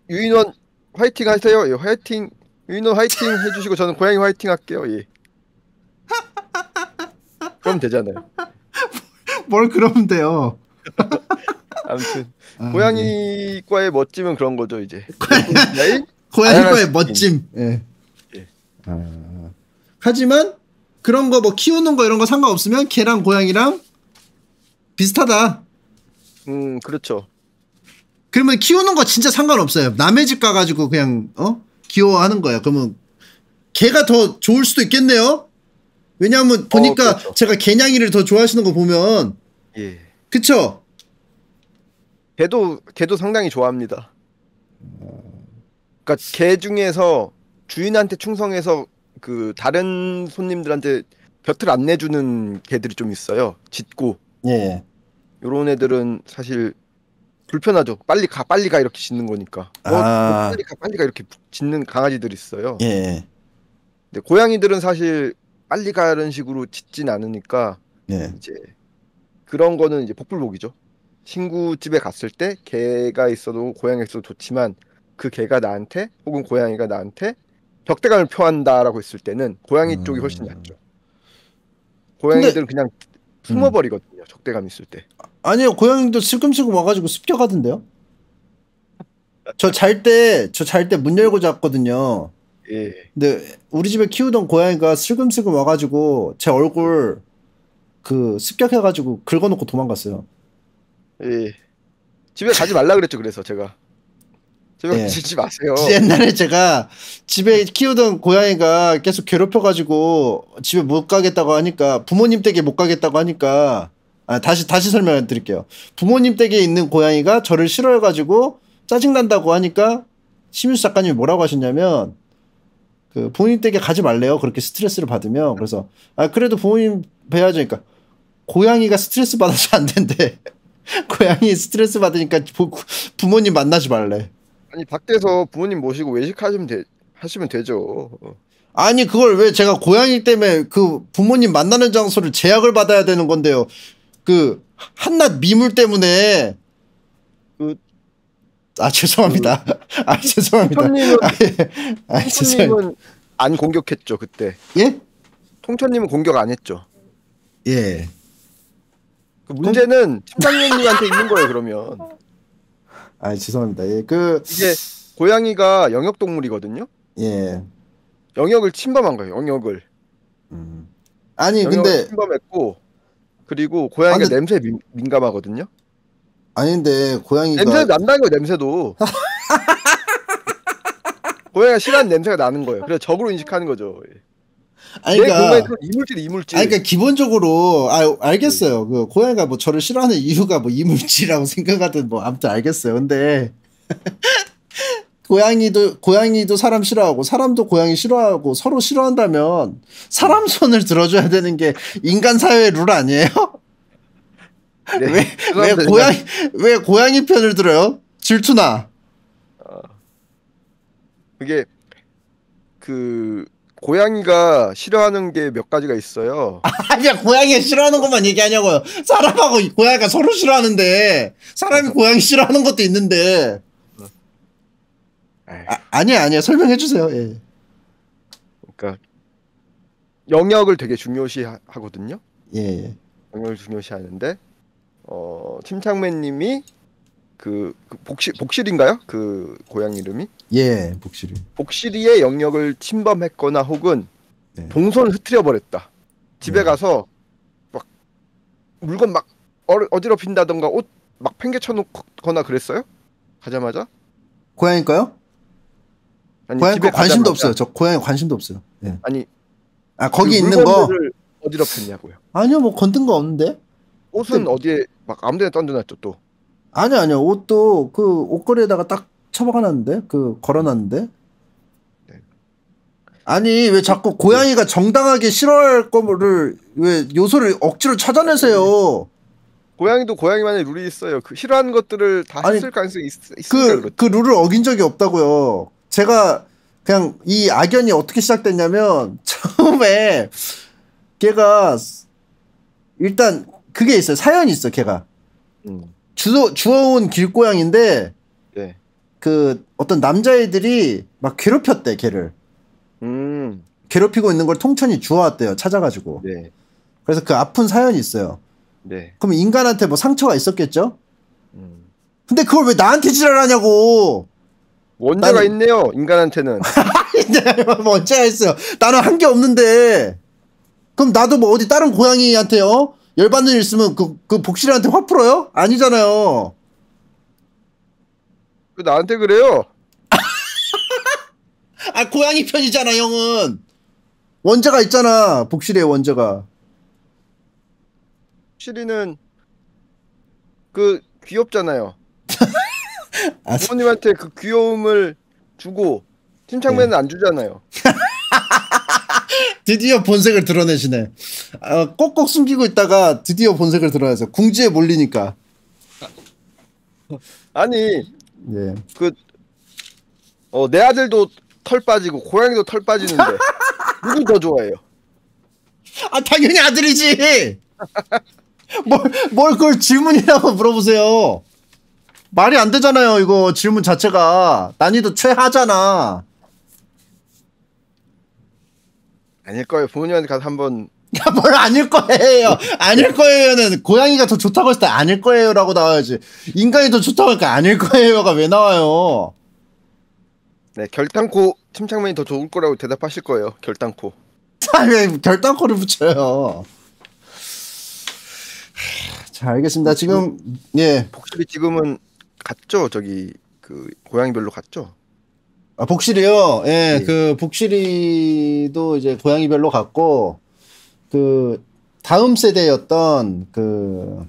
C: 유인원 화이팅 하세요. 예, 화이팅 유인원 화이팅 해주시고 저는 고양이 화이팅 할게요. 예. 그럼 되잖아요.
A: *laughs* 뭘 그러면 돼요.
C: *laughs* 아무튼 아, 고양이과의 멋짐은
A: 그런 거죠 이제. *laughs* 네? 고양이과의 멋짐. 예.
B: 예. 아...
A: 하지만 그런 거 뭐 키우는 거 이런 거 상관없으면 개랑 고양이랑 비슷하다. 음 그렇죠. 그러면 키우는 거 진짜 상관없어요. 남의 집 가가지고 그냥 어 귀여워하는 거예요. 그러면 개가 더 좋을 수도 있겠네요. 왜냐하면 어, 보니까 어, 그렇죠. 제가 개냥이를 더 좋아하시는 거 보면 예. 그쵸? 걔도 걔도 상당히
C: 좋아합니다. 그러니까 개 중에서 주인한테 충성해서 그 다른 손님들한테 곁을 안 내주는 개들이 좀 있어요. 짖고. 예, 예. 요런 애들은 사실 불편하죠. 빨리 가, 빨리 가 이렇게 짖는 거니까.
A: 어, 아... 뭐 빨리
C: 가, 빨리 가 이렇게 짖는 강아지들 있어요.
A: 예, 예. 근데
C: 고양이들은 사실 빨리 가는 식으로 짖진 않으니까 예. 이제 그런 거는 이제 복불복이죠. 친구 집에 갔을 때 개가 있어도 고양이가 있어도 좋지만 그 개가 나한테 혹은 고양이가 나한테 적대감을 표한다라고 했을 때는
A: 고양이 음... 쪽이 훨씬 음. 낫죠. 고양이들은 근데... 그냥 숨어버리거든요. 음. 적대감 있을 때. 아니요, 고양이도 슬금슬금 와가지고 습격하던데요. 저 잘 때, 저 잘 때 문 열고 잤거든요. 예. 근데 우리 집에 키우던 고양이가 슬금슬금 와가지고 제 얼굴 그 습격해가지고 긁어놓고 도망갔어요.
C: 예. 집에 가지 말라 그랬죠. 그래서 제가 집에 예. 가지 마세요. 옛날에
A: 제가 집에 키우던 고양이가 계속 괴롭혀가지고 집에 못 가겠다고 하니까 부모님 댁에 못 가겠다고 하니까 아, 다시 다시 설명해 드릴게요. 부모님 댁에 있는 고양이가 저를 싫어해가지고 짜증 난다고 하니까 심유수 작가님이 뭐라고 하셨냐면 그 부모님 댁에 가지 말래요. 그렇게 스트레스를 받으면 그래서 아 그래도 부모님 뵈야죠. 니까 고양이가 스트레스 받아서 안 된대. *laughs* 고양이 스트레스 받으니까 부, 부모님 만나지 말래. 아니 밖에서 부모님 모시고 외식하시면 되, 하시면 되죠. 아니 그걸 왜 제가 고양이 때문에 그 부모님 만나는 장소를 제약을 받아야 되는 건데요. 그 한낱 미물 때문에 그, 아 죄송합니다. 그, *laughs* 아 죄송합니다. 통천님은, 아,
B: 예. 아, 통천안
A: 공격했죠 그때.
C: 예? 통천님은 공격 안 했죠. 예. 그 문제는 팀장님한테 있는 거예요 그러면. 아 죄송합니다. 예, 그 이게 고양이가 영역 동물이거든요. 예. 영역을 침범한 거예요. 영역을. 음. 아니 영역을 근데 침범했고 그리고 고양이가 근데... 냄새 민, 민감하거든요. 아닌데 고양이가 냄새 난다는 거 냄새도. *laughs* 고양이가 싫어하는 냄새가 나는 거예요. 그래서 적으로 인식하는 거죠. 예. 아니, 그러니까,
A: 이물질 이물질. 아니, 그러니까 기본적으로 아 알겠어요. 네. 그 고양이가 뭐 저를 싫어하는 이유가 뭐 이물질이라고 *laughs* 생각하든 뭐 아무튼 알겠어요. 근데 *laughs* 고양이도 고양이도 사람 싫어하고 사람도 고양이 싫어하고 서로 싫어한다면 사람 손을 들어줘야 되는 게 인간 사회의 룰 아니에요? *laughs* 네, 왜, 왜 고양이 왜 고양이 편을 들어요? 질투나. 어.
C: 그게 그 고양이가
A: 싫어하는 게 몇 가지가 있어요. *laughs* 아니야 고양이 싫어하는 것만 얘기하냐고요. 사람하고 고양이가 서로 싫어하는데 사람이 어. 고양이 싫어하는 것도 있는데. 아, 니야 아, 아니야 설명해 주세요. 예.
C: 그러니까 영역을 되게 중요시 하, 거든요 예, 예. 영역을 중요시 하는데 어, 침착맨님이 그, 그 복실 복실인가요? 그 고향 이름이?
A: 예, 복실이.
C: 복실이의 영역을 침범했거나 혹은 네. 동선을 흐트려 버렸다. 집에 네. 가서 막 물건 막 어지럽힌다던가 옷 막 팽개쳐 놓거나 그랬어요? 가자마자?
A: 고향일까요 아니, 고양 집에 관심도 없어요. 저고향에 관심도 없어요. 네. 아니 아 거기 그 있는 거
C: 어디로 폈냐고요?
A: 아니요 뭐 건든 거 없는데 옷은 근데... 어디에 막 아무데나 던져놨죠 또 아니 아니요 옷도 그 옷걸이에다가 딱 처박아놨는데 그 걸어놨는데 네. 아니 왜 자꾸 네. 고양이가 정당하게 싫어할 거를 왜 요소를 억지로 찾아내세요? 네.
C: 고양이도 고양이만의 룰이 있어요. 그 싫어하는 것들을 다 아니, 했을 가능성이 있, 으니까 그,
A: 그렇죠. 그 룰을 어긴 적이 없다고요. 제가 그냥 이 악연이 어떻게 시작됐냐면 *laughs* 처음에 걔가 일단 그게 있어요. 사연이 있어 걔가. 음. 주, 주워온 길고양인데 네. 그 어떤 남자애들이 막 괴롭혔대 걔를. 음. 괴롭히고 있는 걸 통천이 주워왔대요 찾아가지고. 네. 그래서 그 아픈 사연이 있어요. 네. 그럼 인간한테 뭐 상처가 있었겠죠? 음. 근데 그걸 왜 나한테 지랄하냐고. 원죄가 나는... 있네요 인간한테는. *laughs* 원죄가 있어요. 나는 한 게 없는데. 그럼 나도 뭐 어디 다른 고양이한테요? 열받는 일 있으면 그, 그 복실한테 화 풀어요? 아니잖아요. 그 나한테 그래요? *laughs* 아 고양이 편이잖아 형은. 원자가 있잖아 복실의 원자가.
C: 실이는 그 귀엽잖아요. *laughs* 아, 부모님한테 그 귀여움을 주고 팀창맨은 네. 안 주잖아요. *laughs*
A: 드디어 본색을 드러내시네. 아, 꼭꼭 숨기고 있다가 드디어 본색을 드러내서 궁지에 몰리니까.
C: 아니, 예. 그, 어, 내 아들도 털 빠지고 고양이도 털 빠지는데 *laughs* 누굴 더
A: 좋아해요? 아 당연히 아들이지. 뭘, 뭘 그걸 질문이라고 물어보세요. 말이 안 되잖아요. 이거 질문 자체가 난이도 최하잖아.
C: 아닐 거예요. 부모님한테
A: 가서 한번 *laughs* 야, 뭘 아닐 거예요. 아닐 거예요는 고양이가 더 좋다고 했을 때 아닐 거예요라고 나와야지. 인간이 더 좋다고 하니까 아닐 거예요가 왜 나와요? 네, 결단코 침착맨이 더 좋을 거라고 대답하실 거예요. 결단코. 자, 아, 왜 결단코를 붙여요? 자, 알겠습니다. 지금, 지 예. 복습이
C: 지금은 갔죠 저기 그 고양이별로
A: 갔죠 아, 복실이요? 예, 네. 그 복실이도 이제 고양이별로 갔고 그 다음 세대였던 그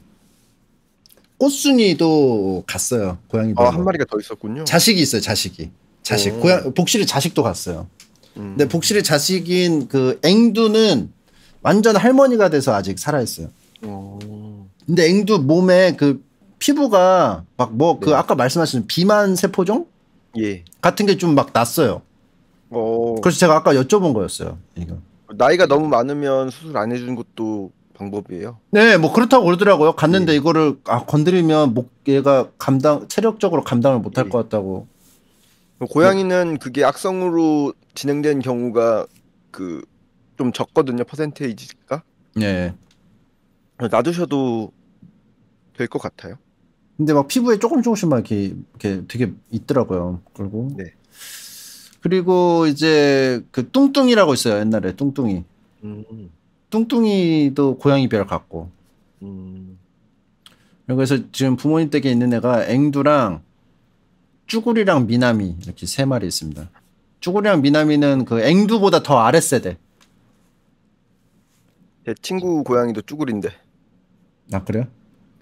A: 꽃순이도 갔어요. 고양이별로. 아, 한 마리가 더 있었군요. 자식이 있어요. 자식이. 자식. 고양 복실이 자식도 갔어요. 음. 근데 복실이 자식인 그 앵두는 완전 할머니가 돼서 아직 살아 있어요. 근데 앵두 몸에 그 피부가 막 뭐그 네. 아까 말씀하신 비만 세포종 예. 같은 게 좀 막 났어요. 어. 그래서 제가 아까 여쭤본 거였어요. 이거.
C: 나이가 너무 많으면 수술 안 해주는 것도 방법이에요.
A: 네, 뭐 그렇다고 그러더라고요. 갔는데 예. 이거를 아, 건드리면 목계가 감당 체력적으로 감당을 못할 예. 것 같다고. 뭐
C: 고양이는 그게 악성으로 진행된 경우가 그 좀 적거든요. 퍼센테이지가. 네. 놔두셔도 될 것 같아요.
A: 근데 막 피부에 조금 조금씩 막 이렇게, 이렇게 되게 있더라고요. 그리고 네. 그리고 이제 그 뚱뚱이라고 있어요. 옛날에 뚱뚱이. 음. 뚱뚱이도 고양이 별 같고. 음. 그래서 지금 부모님 댁에 있는 애가 앵두랑 쭈구리랑 미나미 이렇게 세 마리 있습니다. 쭈구리랑 미나미는 그 앵두보다 더 아래 세대. 제 친구
C: 고양이도 쭈구리인데. 아 그래요?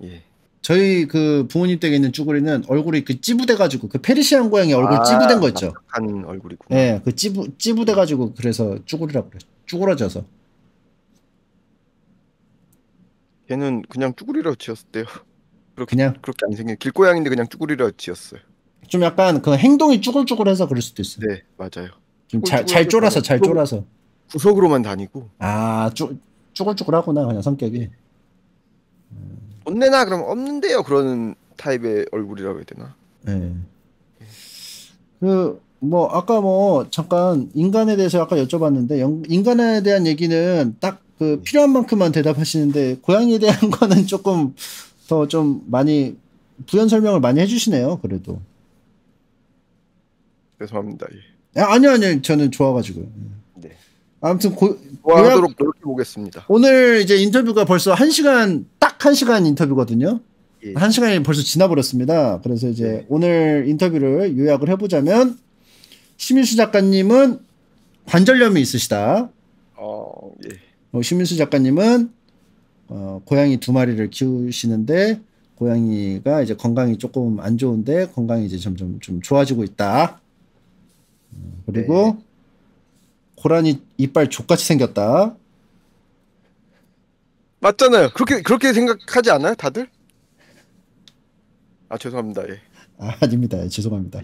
C: 예.
A: 저희 그 부모님 댁에 있는 쭈구리는 얼굴이 그찌부돼가지고그 페르시안 고양이 얼굴 아, 찌부된 거 있죠.
C: 한얼굴이구
A: 네, 예, 그 찌부 찌부대가지고 그래서 쭈구리라고 그래. 쭈그러져서.
C: 걔는 그냥 쭈구리로 지었대요. *laughs* 그렇게, 그냥 그렇게 안 생겨. 길고양인데 그냥 쭈구리로 지었어요.
A: 좀 약간 그 행동이 쭈글쭈글해서 그럴 수도 있어요. 네, 맞아요. 좀잘 잘 쫄아서 잘 쫄아서. 구석으로만 다니고. 아, 쭈, 쭈글쭈글하구나 그냥 성격이.
C: 없네나 그럼 없는데요 그런 타입의 얼굴이라고 해야 되나?
A: 네. 그뭐 아까 뭐 잠깐 인간에 대해서 아까 여쭤봤는데 인간에 대한 얘기는 딱 그 필요한 만큼만 대답하시는데 고양이에 대한 *laughs* 거는 조금 더 좀 많이 부연 설명을 많이 해주시네요 그래도. 죄송합니다. 예. 아, 니요 아니요 저는 좋아가지고 네. 아무튼 고, 좋아하도록
C: 노력해 보겠습니다.
A: 오늘 이제 인터뷰가 벌써 1 시간 1시간 인터뷰거든요. 예. 1시간이 벌써 지나버렸습니다. 그래서 이제 네. 오늘 인터뷰를 요약을 해보자면 심윤수 작가님은 관절염이 있으시다. 어, 예. 어, 심수 작가님은 어, 고양이 두 마리를 키우시는데 고양이가 이제 건강이 조금 안 좋은데 건강이 이제 점점 좀 좋아지고 있다. 어, 그리고 네. 고라니 이빨 족같이 생겼다.
C: 맞잖아요. 그렇게 그렇게 생각하지 않아요, 다들?
A: 아 죄송합니다. 예. 아, 닙니다 예, 죄송합니다.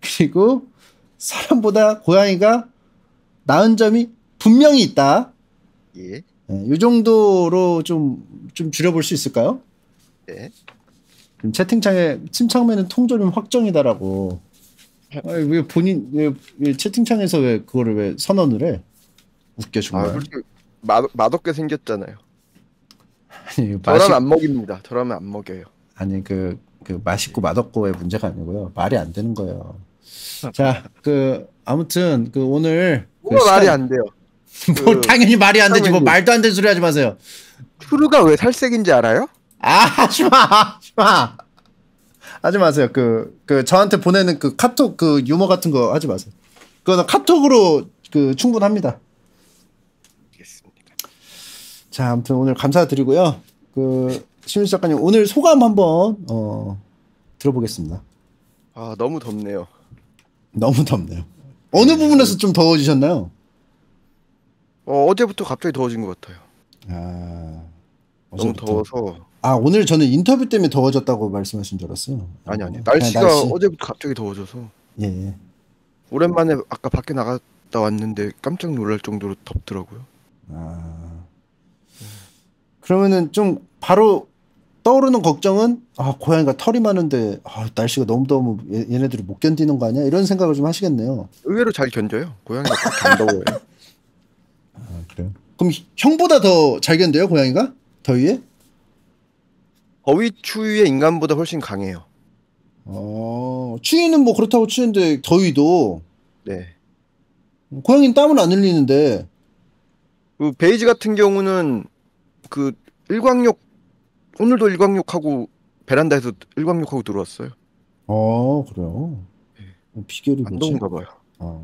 A: 그리고 사람보다 고양이가 나은 점이 분명히 있다. 예. 네, 예, 이 정도로 좀, 좀 줄여볼 수 있을까요? 예. 지금 채팅창에 침착맨은 통조림 확정이다라고. 아 왜 본인 왜, 왜, 채팅창에서 왜 그거를 왜 선언을 해? 웃겨 정말. 아,
C: 맛, 맛없게 생겼잖아요.
A: 아니 그 저라안
C: 먹입니다. 저라면 안 먹여요.
A: 아니 그, 그 맛있고 맛없고의 문제가 아니고요. 말이 안 되는 거예요. 자, 그 아무튼 그 오늘 그 시간... 말이 안 돼요. *laughs* 뭘 그... 당연히 말이 안 되지 뭐 말도 안 되는 소리 하지 마세요. 푸르가 왜 살색인지 알아요? 아 *laughs* 하지마 하지마 하지 마세요. 그그 그 저한테 보내는 그 카톡 그 유머 같은 거 하지 마세요. 그거는 카톡으로 그 충분합니다. 자, 아무튼 오늘 감사드리고요. 그심민 작가님 오늘 소감 한번 어, 들어보겠습니다.
C: 아 너무 덥네요.
A: 너무 덥네요. 어느 부분에서 좀 더워지셨나요? 어, 어제부터 갑자기 더워진 것 같아요. 아 너무 더워서. 아 오늘 저는 인터뷰 때문에 더워졌다고 말씀하신 줄 알았어요. 아니 아니 날씨가 날씨. 어제부터 갑자기 더워져서. 예, 예. 오랜만에 아까 밖에 나갔다 왔는데 깜짝 놀랄 정도로 덥더라고요. 아 그러면은 좀 바로 떠오르는 걱정은 아 고양이가 털이 많은데 아, 날씨가 너무 더우면 얘, 얘네들이 못 견디는 거 아니야? 이런 생각을 좀 하시겠네요.
C: 의외로 잘 견뎌요. 고양이가 더워요. *laughs*
A: 아 그래요? 그럼 형보다 더 잘 견뎌요 고양이가 더위에? 더위 추위에 인간보다 훨씬 강해요. 어 추위는 뭐 그렇다고 추운데 더위도 네 고양이는 땀을 안 흘리는데
C: 그 베이지 같은 경우는 그 일광욕 오늘도 일광욕하고 베란다에서 일광욕하고 들어왔어요.
A: 아 그래요. 네. 비결이 뭐인가
C: 봐요. 아.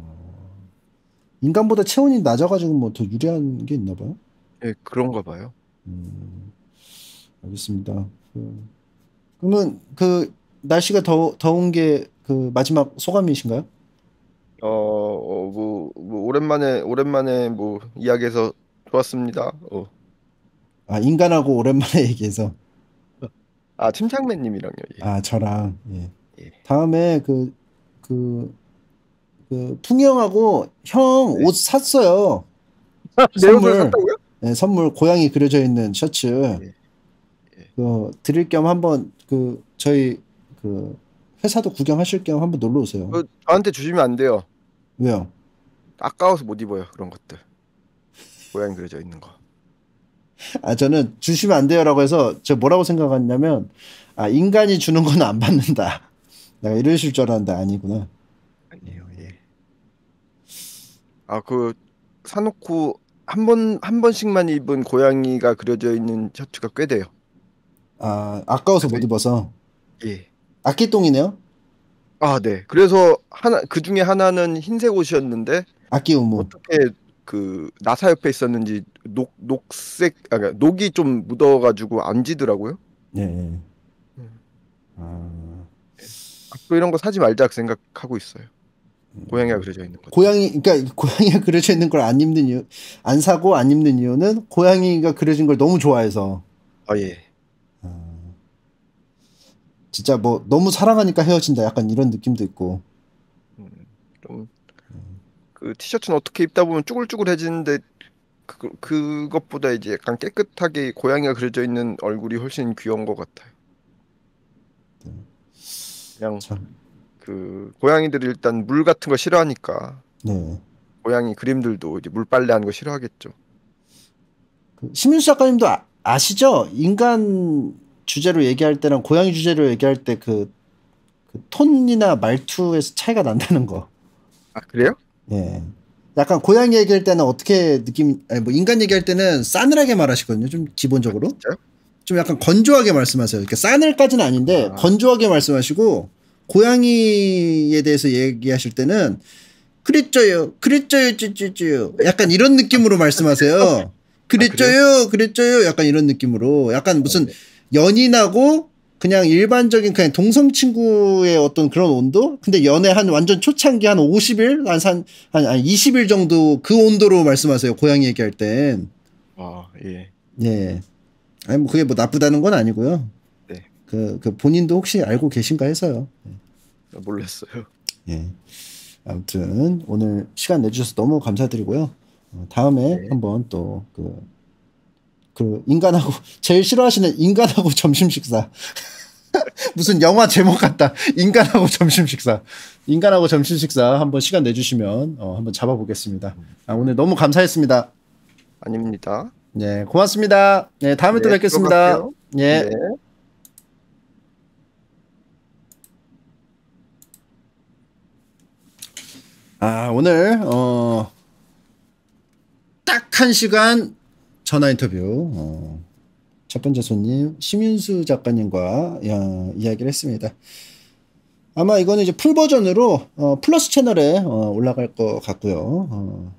A: 인간보다 체온이 낮아가지고 뭐 더 유리한 게 있나 봐요.
C: 예, 네, 그런가 봐요. 음, 알겠습니다.
A: 그, 그러면 그 날씨가 더 더운 게 그 마지막 소감이신가요?
C: 어, 어 뭐, 뭐, 오랜만에 오랜만에 뭐 이야기해서 좋았습니다. 어.
A: 아 인간하고 오랜만에 *laughs* 얘기해서
C: 아 침착맨님이랑요.
A: 예. 아 저랑 예. 예. 다음에 그그 그, 그 풍영하고 형옷 네. 샀어요. 아, 선물 샀다고요? 네, 선물 고양이 그려져 있는 셔츠. 예. 예. 그 드릴 겸 한번 그 저희 그 회사도 구경하실 겸 한번 놀러 오세요. 그,
C: 저한테 주시면 안 돼요. 왜요? 아까워서 못 입어요 그런 것들. 고양이 그려져 있는 거.
A: 아, 저는 주시면 안 돼요라고 해서 저 뭐라고 생각했냐면 아, 인간이 주는 건 안 받는다. 내가 이러실 줄 알았는데 아니구나. 아니에요. 예.
C: 아, 그 사놓고 한 번 한 번씩만 입은 고양이가 그려져 있는 셔츠가 꽤 돼요.
A: 아, 아까워서 못 네. 입어서.
C: 예. 악기똥이네요. 아, 네. 그래서 하나 그 중에 하나는 흰색 옷이었는데 아끼 우무 어떻게 그 나사 옆에 있었는지 녹 녹색 아 그러니까 녹이 좀 묻어가지고 안 지더라고요.
A: 예. 예. 음. 아.
C: 앞 이런 거 사지 말자 생각하고 있어요. 고양이가 그려져 있는 거.
A: 고양이 그러니까 고양이가 *laughs* 그려져 있는 걸 안 입는 이유 안 사고 안 입는 이유는 고양이가 그려진 걸 너무 좋아해서. 아 예. 아. 진짜 뭐 너무 사랑하니까 헤어진다 약간 이런 느낌도 있고.
C: 음, 좀그 티셔츠는 어떻게 입다 보면 쭈글쭈글해지는데 그, 그것보다 이제 약간 깨끗하게 고양이가 그려져 있는 얼굴이 훨씬 귀여운 것 같아요. 그냥 참. 그 고양이들이 일단 물 같은 거 싫어하니까 네. 고양이 그림들도 이제 물빨래 하는 거 싫어하겠죠.
A: 그심윤 작가님도 아, 시죠 인간 주제로 얘기할 때랑 고양이 주제로 얘기할 때그 그 톤이나 말투에서 차이가 난다는 거. 아 그래요? 예. 약간 고양이 얘기할 때는 어떻게 느낌 아니 뭐 인간 얘기할 때는 싸늘하게 말하시거든요. 좀 기본적으로. 진짜? 좀 약간 건조하게 말씀하세요. 이렇게 싸늘까지는 아닌데 아. 건조하게 말씀하시고 고양이에 대해서 얘기하실 때는 그랬죠요. 그랬죠요. 쯔쯔쯔 약간 이런 느낌으로 말씀하세요. *laughs* 아, 그랬죠요. 그랬죠요. 약간 이런 느낌으로. 약간 무슨 아, 네. 연인하고 그냥 일반적인 그냥 동성 친구의 어떤 그런 온도? 근데 연애 한 완전 초창기 한 50일? 한, 한, 한, 한 20일 정도 그 온도로 말씀하세요. 고양이 얘기할 땐. 아, 예. 예. 아니, 뭐 그게 뭐 나쁘다는 건 아니고요. 네. 그, 그 본인도 혹시 알고 계신가 해서요.
C: 아, 몰랐어요.
A: 예. 아무튼 오늘 시간 내주셔서 너무 감사드리고요. 어, 다음에 네. 한번 또 그 그 인간하고 제일 싫어하시는 인간하고 *laughs* 점심 식사 *laughs* 무슨 영화 제목 같다. 인간하고 점심 식사. 인간하고 점심 식사 한번 시간 내주시면 어, 한번 잡아보겠습니다. 아, 오늘 너무 감사했습니다. 아닙니다. 네, 고맙습니다. 네, 다음에 네, 또 뵙겠습니다. 예. 네. 아, 오늘 어, 딱 한 시간 전화 인터뷰. 어. 첫 번째 손님 심윤수 작가님과 야, 어, 이야기를 했습니다. 아마 이거는 이제 풀 버전으로 어, 플러스 채널에 어, 올라갈 것 같고요. 어,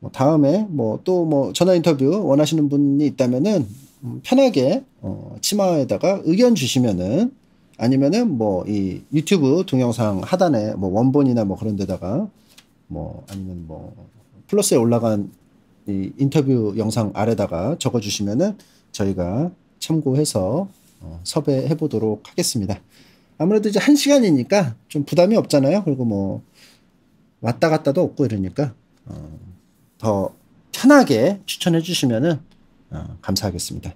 A: 뭐 다음에 뭐 또뭐 뭐 전화 인터뷰 원하시는 분이 있다면은 음, 편하게 어, 치마에다가 의견 주시면은 아니면은 뭐 이 유튜브 동영상 하단에 뭐 원본이나 뭐 그런 데다가 뭐 아니면 뭐 플러스에 올라간 이 인터뷰 영상 아래다가 적어주시면은 저희가 참고해서 어, 섭외해 보도록 하겠습니다. 아무래도 이제 한 시간이니까 좀 부담이 없잖아요. 그리고 뭐 왔다 갔다도 없고 이러니까 어, 더 편하게 추천해 주시면은 어, 감사하겠습니다.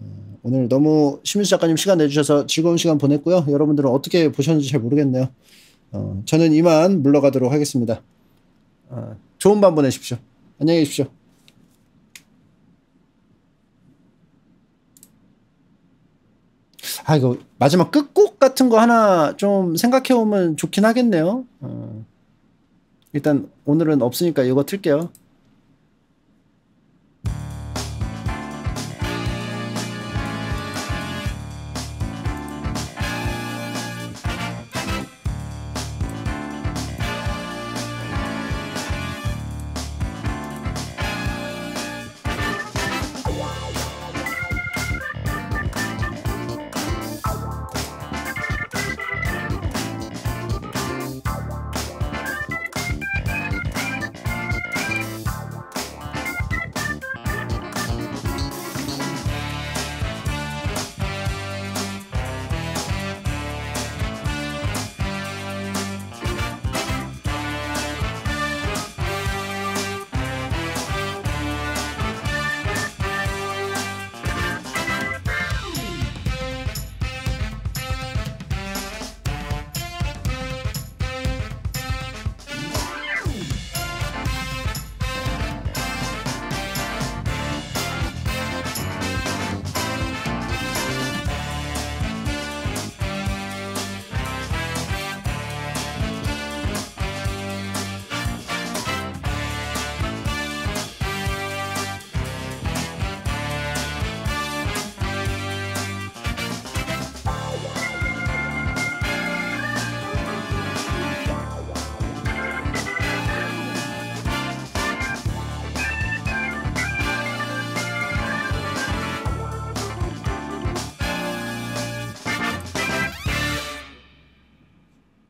A: 어, 오늘 너무 심윤수 작가님 시간 내주셔서 즐거운 시간 보냈고요. 여러분들은 어떻게 보셨는지 잘 모르겠네요. 어, 저는 이만 물러가도록 하겠습니다. 어, 좋은 밤 보내십시오. 안녕히 계십시오. 아 이거 마지막 끝곡 같은 거 하나 좀 생각해 오면 좋긴 하겠네요. 어, 일단 오늘은 없으니까 이거 틀게요.